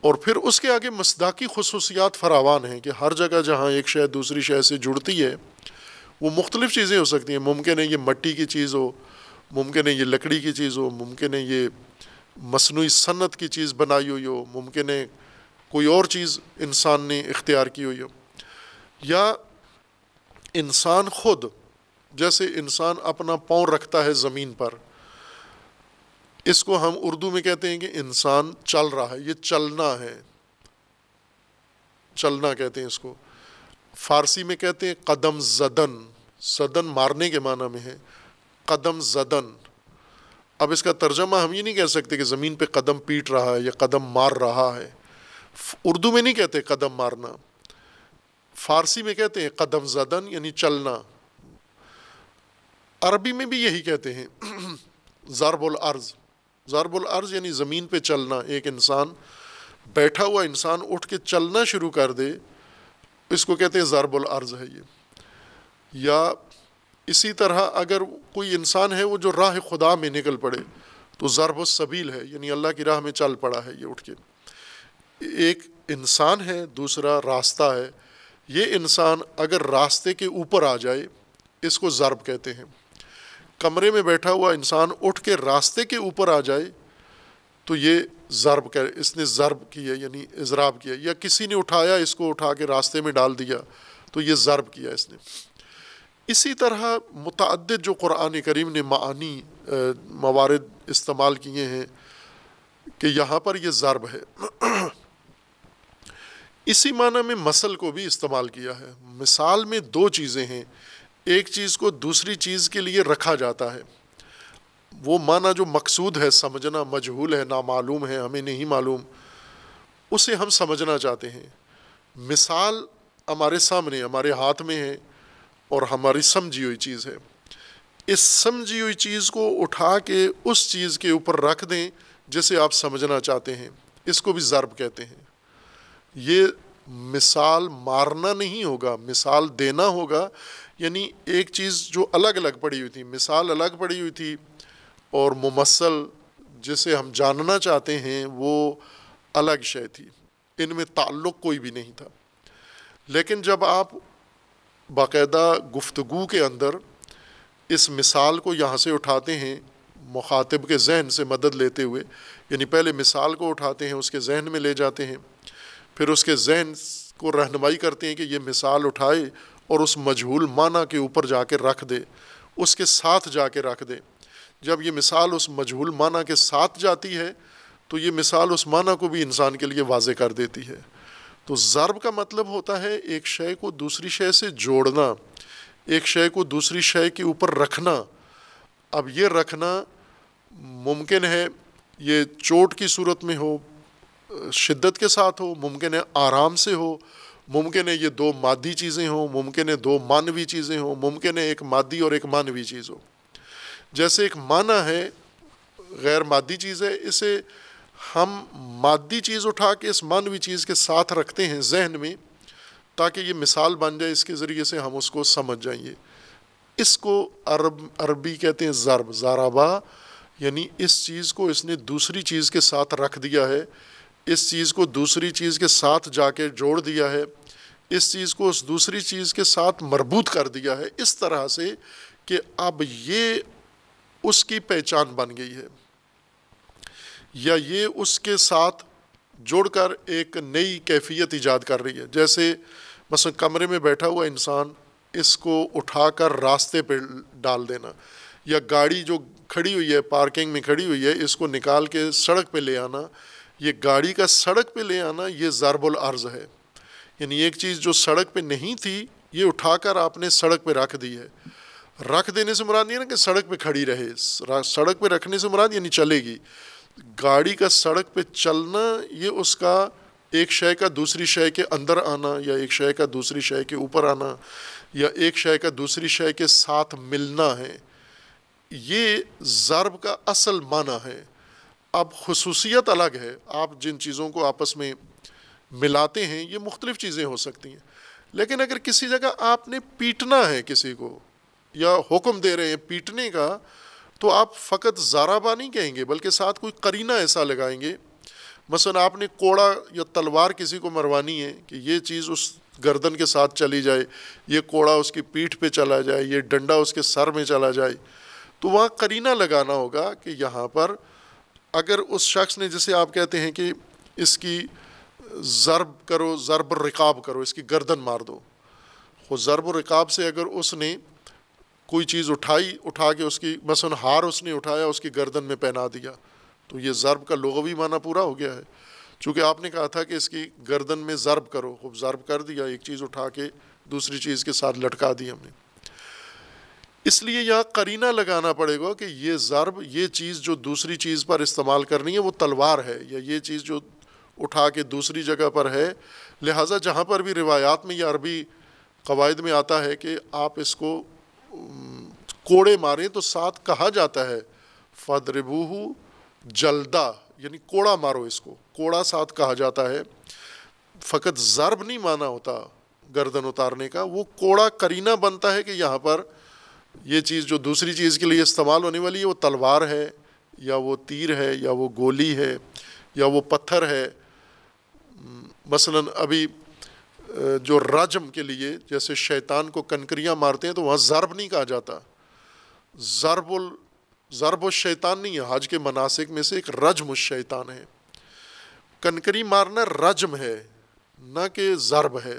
और फिर उसके आगे मसदा खसूसियात फरावान हैं कि हर जगह जहाँ एक शय दूसरी शय से जुड़ती है वो मुख्तलिफ़ चीज़ें हो सकती हैं मुमकिन है ये मट्टी की चीज़ हो मुमकिन है ये लकड़ी की चीज़ हो मुमकिन है ये मसनू सन्नत की चीज़ बनाई हुई हो मुमकिन है कोई और चीज़ इंसान ने इख्तियार की हुई हो या इंसान ख़ुद जैसे इंसान अपना पाँव रखता है ज़मीन पर इसको हम उर्दू में कहते हैं कि इंसान चल रहा है ये चलना है चलना कहते हैं इसको फारसी में कहते हैं कदम जदन सदन मारने के माना में है कदम जदन अब इसका तर्जमा हम ये नहीं कह सकते कि ज़मीन पे कदम पीट रहा है या कदम मार रहा है उर्दू में नहीं कहते कदम मारना फारसी में कहते हैं कदम जदन यानी चलना अरबी में भी यही कहते हैं *clears throat* ज़रबुल अर्ज़ ज़रबुल अर्ज़ यानी ज़मीन पे चलना एक इंसान बैठा हुआ इंसान उठ के चलना शुरू कर दे इसको कहते हैं ज़रबुल अर्ज़ है ये या इसी तरह अगर कोई इंसान है वो जो राह खुदा में निकल पड़े तो ज़रबुलसबील है यानी अल्लाह की राह में चल पड़ा है ये उठ के एक इंसान है दूसरा रास्ता है ये इंसान अगर रास्ते के ऊपर आ जाए इसको ज़रब कहते हैं कमरे में बैठा हुआ इंसान उठ के रास्ते के ऊपर आ जाए तो ये ज़रब कह इसने ज़रब किया यानी इजराब किया या किसी ने उठाया इसको उठा के रास्ते में डाल दिया तो ये ज़रब किया इसने इसी तरह मुतद जो कुरान करीम ने मानी मवारद इस्तेमाल किए हैं कि यहाँ पर यह ज़रब है इसी माना में मसल को भी इस्तेमाल किया है मिसाल में दो चीज़ें हैं एक चीज़ को दूसरी चीज़ के लिए रखा जाता है वो माना जो मकसूद है समझना मजहूल है ना मालूम है हमें नहीं मालूम उसे हम समझना चाहते हैं मिसाल हमारे सामने हमारे हाथ में है और हमारी समझी हुई चीज़ है इस समझी हुई चीज़ को उठा के उस चीज़ के ऊपर रख दें जिसे आप समझना चाहते हैं इसको भी ज़रब कहते हैं ये मिसाल मारना नहीं होगा मिसाल देना होगा यानी एक चीज़ जो अलग अलग पड़ी हुई थी मिसाल अलग पड़ी हुई थी और मुमसल जिसे हम जानना चाहते हैं वो अलग शय थी इनमें ताल्लुक़ कोई भी नहीं था लेकिन जब आप बाकायदा गुफ्तगु के अंदर इस मिसाल को यहाँ से उठाते हैं मुखातिब के जहन से मदद लेते हुए यानी पहले मिसाल को उठाते हैं उसके जहन में ले जाते हैं फिर उसके जहन को रहनमाई करते हैं कि ये मिसाल उठाए और उस मजहूल माना के ऊपर जाके रख दे उसके साथ जाके रख दे जब ये मिसाल उस मजहूल माना के साथ जाती है तो ये मिसाल उस माना को भी इंसान के लिए वाज कर देती है तो ज़रब का मतलब होता है एक शय को दूसरी शय से जोड़ना एक शय को दूसरी शय के ऊपर रखना अब ये रखना मुमकिन है ये चोट की सूरत में हो शिद्दत के साथ हो मुमकिन है आराम से हो मुमकिन है ये दो मादी चीज़ें हों मुमकिन है दो मानवी चीज़ें हों मुमकिन है एक मादी और एक मानवी चीज़ हो जैसे एक माना है गैर मादी चीज़ है इसे हम मादी चीज़ उठा के इस मानवी चीज़ के साथ रखते हैं जहन में ताकि ये मिसाल बन जाए इसके ज़रिए से हम उसको समझ जाइए इसको अरब अरबी कहते हैं ज़रब ज़ाराबा यानी इस चीज़ को इसने दूसरी चीज़ के साथ रख दिया है इस चीज़ को दूसरी चीज़ के साथ जाके जोड़ दिया है इस चीज़ को उस दूसरी चीज़ के साथ मरबूत कर दिया है इस तरह से कि अब ये उसकी पहचान बन गई है या ये उसके साथ कर एक नई कैफियत ईजाद कर रही है जैसे बस कमरे में बैठा हुआ इंसान इसको उठाकर रास्ते पर डाल देना या गाड़ी जो खड़ी हुई है पार्किंग में खड़ी हुई है इसको निकाल के सड़क पे ले आना ये गाड़ी का सड़क पे ले आना ये ज़रबुल अर्ज़ है यानी एक चीज़ जो सड़क पे नहीं थी ये उठाकर आपने सड़क पे रख दी है रख देने से मुराद नहीं है ना कि सड़क पे खड़ी रहे सड़क पे रखने से मुराद यानी चलेगी गाड़ी का सड़क पे चलना ये उसका एक शय का दूसरी शय के अंदर आना या एक शय का दूसरी शय के ऊपर आना या एक शय का दूसरी शय के साथ मिलना है ये ज़रब का असल माना है अब खसूसियत अलग है आप जिन चीज़ों को आपस में मिलाते हैं ये मुख्तलिफ चीज़ें हो सकती हैं लेकिन अगर किसी जगह आपने पीटना है किसी को या हुक्म दे रहे हैं पीटने का तो आप फ़कत जाराबा नहीं कहेंगे बल्कि साथ कोई करीना ऐसा लगाएंगे मसलन आपने कोड़ा या तलवार किसी को मरवानी है कि ये चीज़ उस गर्दन के साथ चली जाए ये कोड़ा उसकी पीठ पे चला जाए ये डंडा उसके सर में चला जाए तो वहाँ करीना लगाना होगा कि यहाँ पर अगर उस शख्स ने जिसे आप कहते हैं कि इसकी ज़रब करो ज़रब रिकाब करो इसकी गर्दन मार दो वो ज़रब रिकाब से अगर उसने कोई चीज़ उठाई उठा के उसकी मसन हार उसने उठाया उसकी गर्दन में पहना दिया तो ये ज़रब का लोगवी माना पूरा हो गया है चूँकि आपने कहा था कि इसकी गर्दन में ज़रब करो खूब ज़रब कर दिया एक चीज़ उठा के दूसरी चीज़ के साथ लटका दी हमने इसलिए यहाँ करीना लगाना पड़ेगा कि ये ज़रब ये चीज़ जो दूसरी चीज़ पर इस्तेमाल करनी है वो तलवार है या ये चीज़ जो उठा के दूसरी जगह पर है लिहाजा जहाँ पर भी रिवायात में या अरबी कवायद में आता है कि आप इसको कोड़े मारें तो साथ कहा जाता है फदरबूहू जल्दा यानी कोड़ा मारो इसको कोड़ा साथ कहा जाता है फ़कत ज़रब नहीं माना होता गर्दन उतारने का वो कोड़ा करीना बनता है कि यहाँ पर ये चीज़ जो दूसरी चीज़ के लिए इस्तेमाल होने वाली है वो तलवार है या वो तीर है या वो गोली है या वो पत्थर है मसलन अभी जो राजम के लिए जैसे शैतान को कनकरियाँ मारते हैं तो वहाँ जर्ब नहीं कहा जाता ज़रबुल ज़रब शैतान नहीं है हज के मनासिक में से एक रजम शैतान है कनकरी मारना रजम है न कि ज़रब है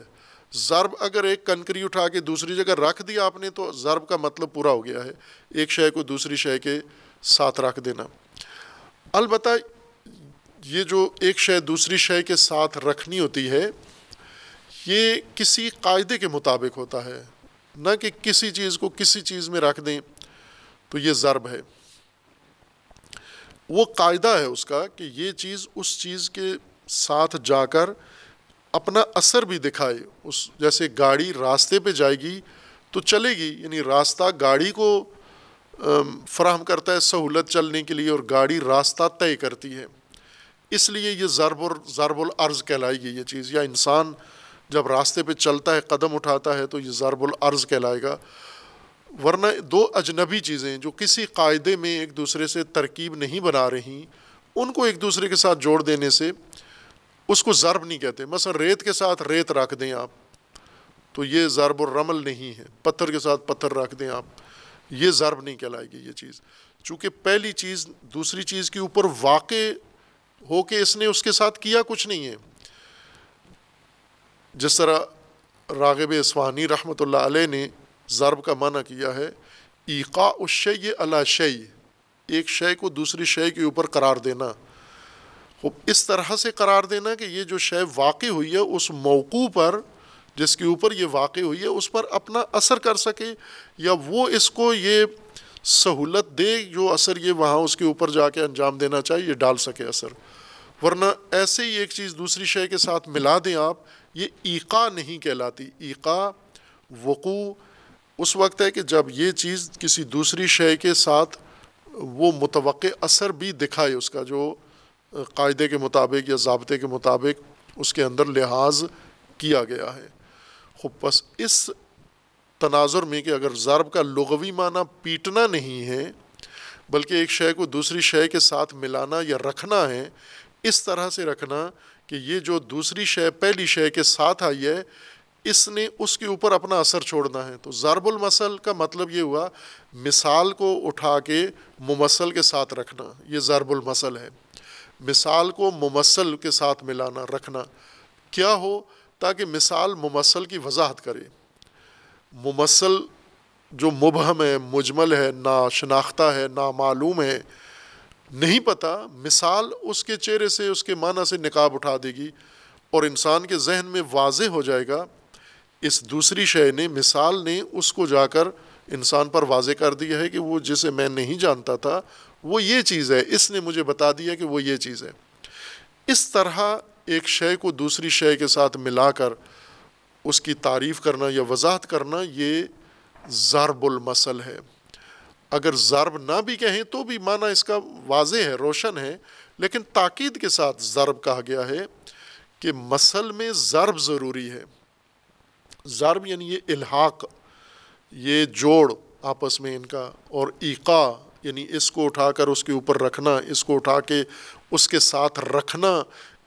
ज़रब अगर एक कनकरी उठा के दूसरी जगह रख दिया आपने तो ज़रब का मतलब पूरा हो गया है एक शय को दूसरी शय के साथ रख देना अलबत् ये जो एक शय दूसरी शय के साथ रखनी होती है ये किसी कायदे के मुताबिक होता है न कि किसी चीज़ को किसी चीज़ में रख दें तो ये ज़रब है वो कायदा है उसका कि ये चीज़ उस चीज़ के साथ जाकर अपना असर भी दिखाए उस जैसे गाड़ी रास्ते पे जाएगी तो चलेगी यानी रास्ता गाड़ी को फराहम करता है सहूलत चलने के लिए और गाड़ी रास्ता तय करती है इसलिए ये ज़रबुल ज़रबुल अर्ज़ कहलाएगी ये चीज़ या इंसान जब रास्ते पर चलता है कदम उठाता है तो ये ज़रबुल अर्ज़ कहलाएगा वरना दो अजनबी चीज़ें जो किसी कायदे में एक दूसरे से तरकीब नहीं बना रही उनको एक दूसरे के साथ जोड़ देने से उसको ज़रब नहीं कहते मसलन रेत के साथ रेत रख दें आप तो ये ज़रब और रमल नहीं है पत्थर के साथ पत्थर रख दें आप ये ज़रब नहीं कहलाएगी ये चीज़ चूँकि पहली चीज़ दूसरी चीज़ के ऊपर वाक़ हो के इसने उसके साथ किया कुछ नहीं है जिस तरह रागब इसवानी रहमत ने ज़रब का माना किया है ईका उशय अला शय एक शय को दूसरी शय के ऊपर करार देना इस तरह से करार देना कि ये जो शय वाक़ हुई है उस मौकू पर जिसके ऊपर ये वाक़ हुई है उस पर अपना असर कर सके या वो इसको ये सहूलत दे जो असर ये वहाँ उसके ऊपर जाके अंजाम देना चाहिए डाल सके असर वरना ऐसे ही एक चीज़ दूसरी शय के साथ मिला दें आप ये ईका नहीं कहलाती ईका वकू उस वक्त है कि जब ये चीज़ किसी दूसरी शय के साथ वो मुतव असर भी दिखाए उसका जो कायदे के मुताबिक या जबते के मुताबिक उसके अंदर लिहाज किया गया है खूब बस इस तनाजुर में कि अगर ज़रब का लगवी माना पीटना नहीं है बल्कि एक शय को दूसरी शय के साथ मिलाना या रखना है इस तरह से रखना कि ये जो दूसरी शय पहली शय के साथ आई है इसने उसके ऊपर अपना असर छोड़ना है तो ज़रबुल मसल का मतलब ये हुआ मिसाल को उठा के मुमसल के साथ रखना ये ज़रबुल मसल है मिसाल को मुमसल के साथ मिलाना रखना क्या हो ताकि मिसाल मुमसल की वजाहत करे मुमसल जो मुबहम है मुजमल है ना शनाख्ता है ना मालूम है नहीं पता मिसाल उसके चेहरे से उसके माना से निकाब उठा देगी और इंसान के जहन में वाजे हो जाएगा इस दूसरी शय ने मिसाल ने उसको जाकर इंसान पर वाज़े कर दिया है कि वो जिसे मैं नहीं जानता था वो ये चीज़ है इसने मुझे बता दिया कि वो ये चीज़ है इस तरह एक शय को दूसरी शय के साथ मिलाकर उसकी तारीफ़ करना या वजाहत करना ये ज़रबुलमसल है अगर ज़रब ना भी कहें तो भी माना इसका वाज है रोशन है लेकिन ताकीद के साथ ज़रब कहा गया है कि मसल में ज़रब ज़रूरी है ज़रब यानी ये इल्हाक ये जोड़ आपस में इनका और ईका यानी इसको उठाकर उसके ऊपर रखना इसको उठा के उसके साथ रखना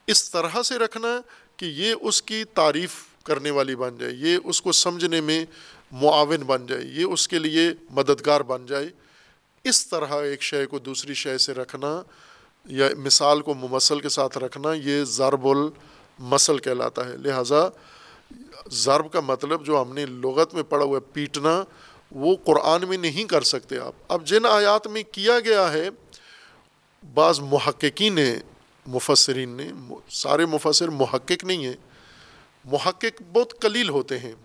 इस तरह से रखना कि ये उसकी तारीफ़ करने वाली बन जाए ये उसको समझने में मुआवन बन जाए ये उसके लिए मददगार बन जाए इस तरह एक शय को दूसरी शय से रखना या मिसाल को मुमसल के साथ रखना ये ज़रबुल मसल कहलाता है लिहाजा ज़रब का मतलब जो हमने लगत में पढ़ा हुआ पीटना वो कुरान में नहीं कर सकते आप अब जिन आयात में किया गया है बाज़ महक्की ने मुफसरीन ने सारे मुफसर महक्क नहीं है महक्क बहुत कलील होते हैं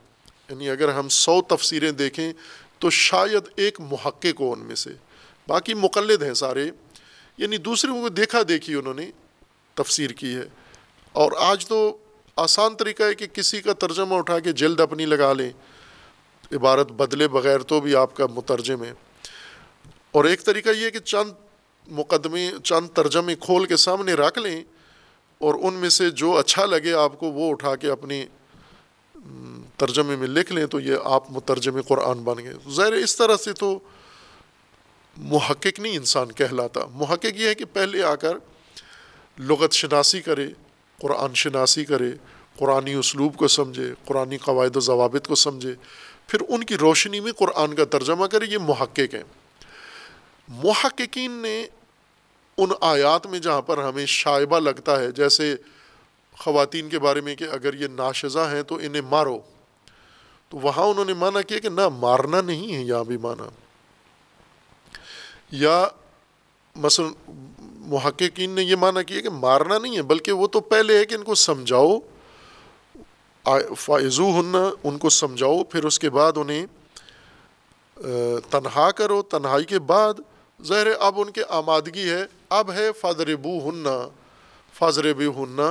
यानी अगर हम सौ तफसीरें देखें तो शायद एक महक् को उनमें से बाकी मुकलद हैं सारे यानी दूसरे को देखा देखी उन्होंने तफसीर की है और आज तो आसान तरीका है कि किसी का तर्जमा उठा के जल्द अपनी लगा लें इबारत बदले बगैर तो भी आपका मुतरजम है और एक तरीका ये है कि चंद मुकदमे चंद तर्जमे खोल के सामने रख लें और उनमें से जो अच्छा लगे आपको वो उठा के अपनी तर्जमे में लिख लें तो ये आप मुतरजम कुरान बन गए ज़ाहिर इस तरह से तो महक़ नहीं इंसान कहलाता महक़ ये है कि पहले आकर लगत शनासी करे कुरान शनासी करे कुरानी उसलूब को समझे कुरानी कवायद जवाबित को समझे फिर उनकी रोशनी में कुरान का तर्जमा करे ये महक़ है महक़िन ने उन आयात में जहाँ पर हमें शाइबा लगता है जैसे ख़वातीन के बारे में कि अगर ये नाशज़ा हैं तो इन्हें मारो तो वहाँ उन्होंने माना किया कि ना मारना नहीं है यहाँ भी माना या मसल महक्कीन ने यह माना किया कि मारना नहीं है बल्कि वो तो पहले है कि इनको समझाओ फ़ाइजू हन्ना उनको समझाओ फिर उसके बाद उन्हें तन्हा करो तन्हाई के बाद ज़हर अब उनके आमादगी है अब है फाजरे फ़ादरबू हन्ना फ़ाजरबी हन्ना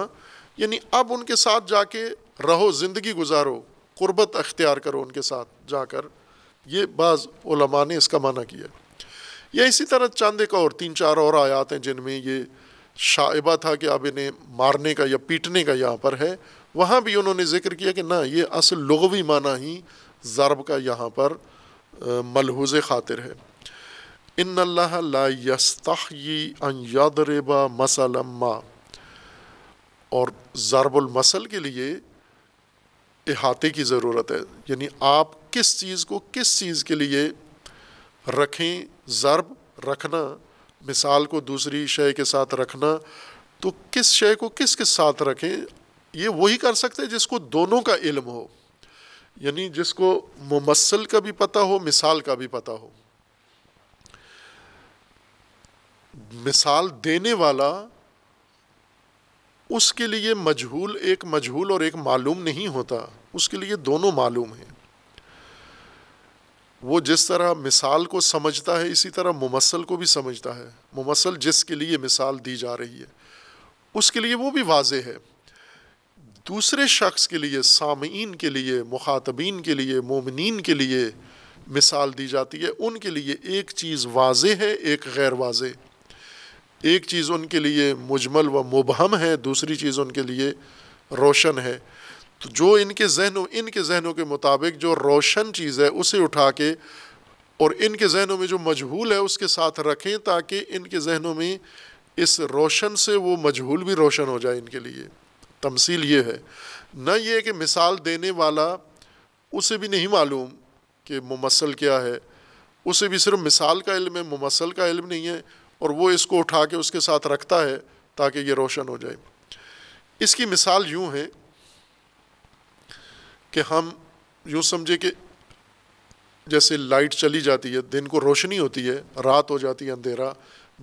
यानी अब उनके साथ जाके रहो ज़िंदगी गुजारो क़ुरबत अख्तियार करो उनके साथ जाकर ये बाज़ ने इसका माना किया या इसी तरह चंद का और तीन चार और आयात हैं जिनमें ये शाइबा था कि अब इन्हें मारने का या पीटने का यहाँ पर है वहाँ भी उन्होंने ज़िक्र किया कि ना ये असल लगवी माना ही ज़रब का यहाँ पर मलहूज खातिर है इन लास्तरबा मसलम और ज़रबुलमसल के लिए अहाते की ज़रूरत है यानी आप किस चीज़ को किस चीज़ के लिए रखें ज़रब रखना मिसाल को दूसरी शय के साथ रखना तो किस शय को किस के साथ रखें ये वही कर सकते हैं जिसको दोनों का इल्म हो यानी जिसको मुमसल का भी पता हो मिसाल का भी पता हो मिसाल देने वाला उसके लिए मजहूल एक मजहूल और एक मालूम नहीं होता उसके लिए दोनों मालूम हैं वो जिस तरह मिसाल को समझता है इसी तरह मुमसल को भी समझता है मुमसल जिसके लिए मिसाल दी जा रही है उसके लिए वो भी वाज है दूसरे शख्स के लिए सामीन के लिए मुखातबीन के लिए मोमिन के लिए मिसाल दी जाती है उनके लिए एक चीज़ वाज है एक गैर वाज एक चीज़ उनके लिए मुजमल व मुबहम है दूसरी चीज़ उनके लिए रोशन है तो जो इनके जहनों इनके जहनों के मुताबिक जो रोशन चीज़ है उसे उठा के और इनके जहनों में जो मजहूल है उसके साथ रखें ताकि इनके जहनों में इस रोशन से वो मजहूल भी रोशन हो जाए इनके लिए तमसील ये है न ये कि मिसाल देने वाला उसे भी नहीं मालूम कि मुमसल क्या है उसे भी सिर्फ मिसाल का इल्म है मुमसल का इल्म नहीं है और वो इसको उठा के उसके साथ रखता है ताकि ये रोशन हो जाए इसकी मिसाल यूँ है कि हम यूँ समझे कि जैसे लाइट चली जाती है दिन को रोशनी होती है रात हो जाती है अंधेरा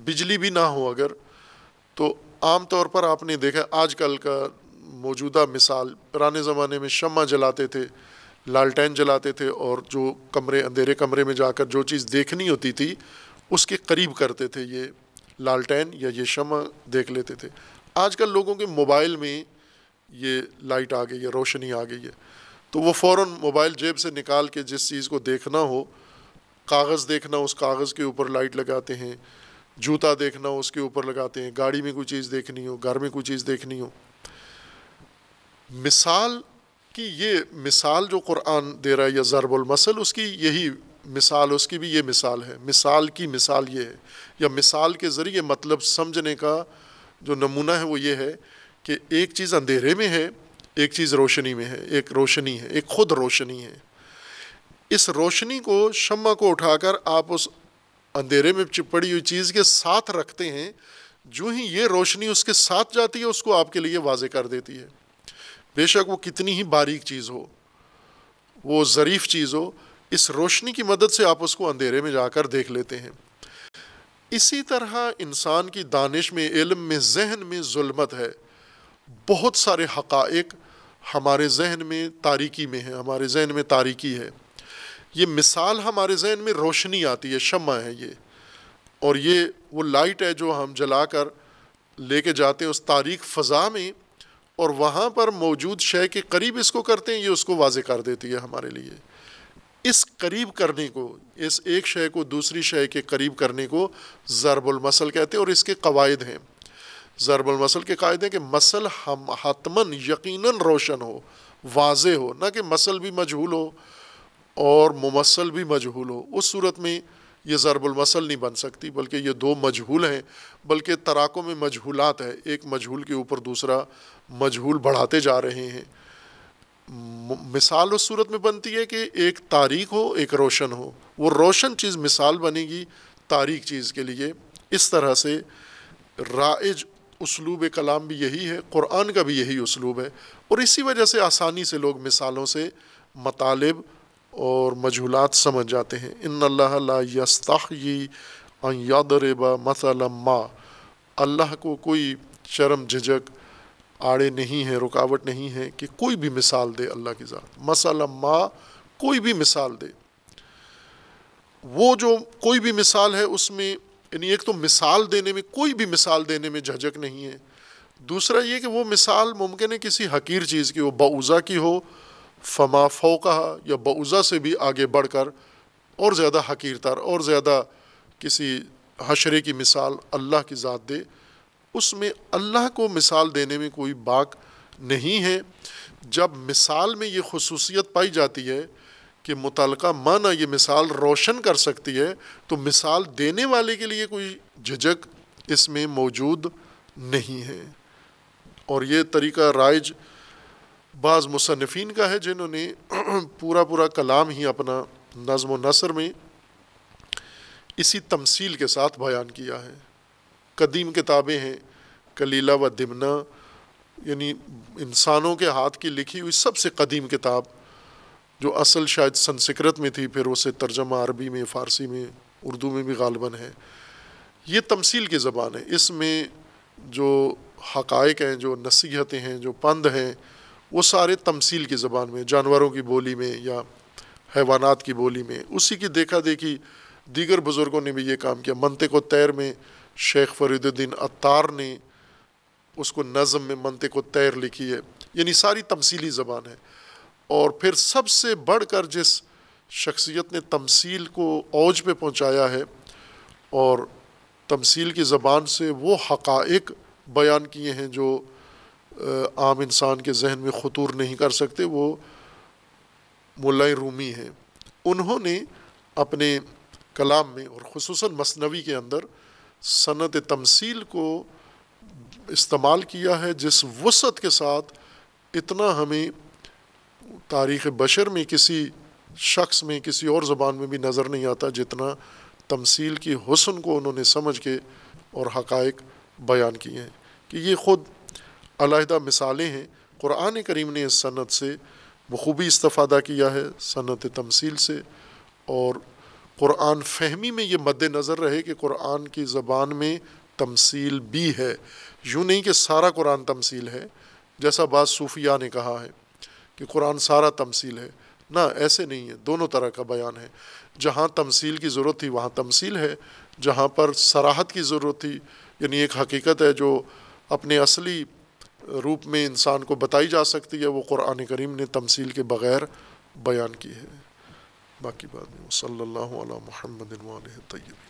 बिजली भी ना हो अगर तो आम तौर पर आपने देखा आज कल का मौजूदा मिसाल पुराने ज़माने में शमा जलाते थे लालटेन जलाते थे और जो कमरे अंधेरे कमरे में जाकर जो चीज़ देखनी होती थी उसके करीब करते थे ये लालटेन या ये शमा देख लेते थे आजकल लोगों के मोबाइल में ये लाइट आ गई है रोशनी आ गई है तो वो फ़ौर मोबाइल जेब से निकाल के जिस चीज़ को देखना हो कागज़ देखना उस कागज़ के ऊपर लाइट लगाते हैं जूता देखना हो उसके ऊपर लगाते हैं गाड़ी में कोई चीज़ देखनी हो घर में कोई चीज़ देखनी हो मिसाल की ये मिसाल जो कुरान दे रहा है या ज़रबुलमसल उसकी यही मिसाल उसकी भी ये मिसाल है मिसाल की मिसाल ये है या मिसाल के ज़रिए मतलब समझने का जो नमूना है वो ये है कि एक चीज़ अंधेरे में है एक चीज़ रोशनी में है एक रोशनी है एक खुद रोशनी है इस रोशनी को शम्मा को उठाकर आप उस अंधेरे में चिपड़ी हुई चीज़ के साथ रखते हैं जो ही ये रोशनी उसके साथ जाती है उसको आपके लिए वाजे कर देती है बेशक वो कितनी ही बारीक चीज़ हो वो ज़रीफ़ चीज़ हो इस रोशनी की मदद से आप उसको अंधेरे में जाकर देख लेते हैं इसी तरह इंसान की दानिश में इलम में जहन में जुल्मत है बहुत सारे हकाइक हमारे जहन में तारीकी में है हमारे जहन में तारीकी है ये मिसाल हमारे जहन में रोशनी आती है शम्मा है ये और ये वो लाइट है जो हम जला कर ले कर जाते हैं उस तारीख फ़ज़ा में और वहाँ पर मौजूद शय के करीब इसको करते हैं ये उसको वाज कर देती है हमारे लिए इस करीब करने को इस एक शय को दूसरी शय के करीब करने को ज़रबुलमसल कहते हैं और इसके कवायद हैं ज़रबुलमसल के कायदे हैं कि मसल हम हतमन यकीनन रोशन हो वाज हो ना कि मसल भी मजहूल हो और मुमसल भी मजहूल हो उस सूरत में ये ज़रबुलमसल नहीं बन सकती बल्कि ये दो मजहूल हैं बल्कि तराकों में मजहूलात है एक मजहूल के ऊपर दूसरा मजहूल बढ़ाते जा रहे हैं मिसाल उस सूरत में बनती है कि एक तारीख हो एक रोशन हो वो रोशन चीज़ मिसाल बनेगी तारीख चीज़ के लिए इस तरह से राइज उसलूब कलाम भी यही है क़ुरान का भी यही उसलूब है और इसी वजह से आसानी से लोग मिसालों से मतालब और मजहूलत समझ जाते हैं इन यस्तादरबा मसल माँ अल्लाह को कोई शर्म झिझक आड़े नहीं है रुकावट नहीं है कि कोई भी मिसाल दे अल्लाह की ज़ात मसल माँ कोई भी मिसाल दे वो जो कोई भी मिसाल है उसमें यानी एक तो मिसाल देने में कोई भी मिसाल देने में झजक नहीं है दूसरा ये कि वो मिसाल मुमकिन है किसी हकीर चीज़ की वो बउज़ा की हो फमा फोका या बउज़ा से भी आगे बढ़ कर और ज़्यादा हकीर तार और ज़्यादा किसी हशरे की मिसाल अल्लाह की ज़ात दे उसमें अल्लाह को मिसाल देने में कोई बाक नहीं है जब मिसाल में ये खसूसियत पाई जाती है कि मुतल माना ये मिसाल रोशन कर सकती है तो मिसाल देने वाले के लिए कोई झिझक इसमें मौजूद नहीं है और ये तरीका राइज बाज़ मुसनफिन का है जिन्होंने *clears throat* पूरा पूरा कलाम ही अपना नज़म नसर में इसी तमसील के साथ बयान किया है कदीम किताबें हैं कलीला व दिमना यानी इंसानों के हाथ की लिखी हुई सबसे कदीम किताब जो असल शायद संस्कृत में थी फिर उसे तर्जमा अरबी में फ़ारसी में उर्दू में भी गालबन है ये तमसील की ज़बान है इसमें जो हकायक हैं जो नसीहतें हैं जो पंद हैं वो सारे तमसील की ज़बान में जानवरों की बोली में या हैवानात की बोली में उसी की देखा देखी दीगर बुज़ुर्गों ने भी ये काम किया मनते को तैर में शेख फरीदुद्दीन अतार ने उसको नज़म में मनते को तैर लिखी है यानी सारी तमसीली ज़बान है और फिर सबसे बढ़ कर जिस शख्सियत ने तमसील को औज पे पहुंचाया है और तमसील की ज़बान से वो हक़ाइक बयान किए हैं जो आम इंसान के जहन में खतूर नहीं कर सकते वो मुल्ला रूमी हैं उन्होंने अपने कलाम में और खसूस मसनवी के अंदर सनत तमसील को इस्तेमाल किया है जिस वसत के साथ इतना हमें तारीख़ बशर में किसी शख्स में किसी और ज़बान में भी नज़र नहीं आता जितना तमसील की हसन को उन्होंने समझ के और हक़ बयान किए हैं कि ये ख़ुद अलहदा मिसालें हैं क़ुरान करीम ने इस सनत से बखूबी इस्तफ़ादा किया है सनत तमसील से और क़ुरान फहमी में ये मद्द नज़र रहे कि क़ुरान की ज़बान में तमसील भी है यूँ नहीं कि सारा कुरान तमसील है जैसा बात सूफिया ने कहा है कि कुरान सारा तमसील है ना ऐसे नहीं है दोनों तरह का बयान है जहाँ तमसील की ज़रूरत थी वहाँ तमसील है जहाँ पर सराहत की ज़रूरत थी यानी एक हकीकत है जो अपने असली रूप में इंसान को बताई जा सकती है वो कुरान करीम ने तमसील के बग़ैर बयान की है बाकी बात में वसल महमद तयब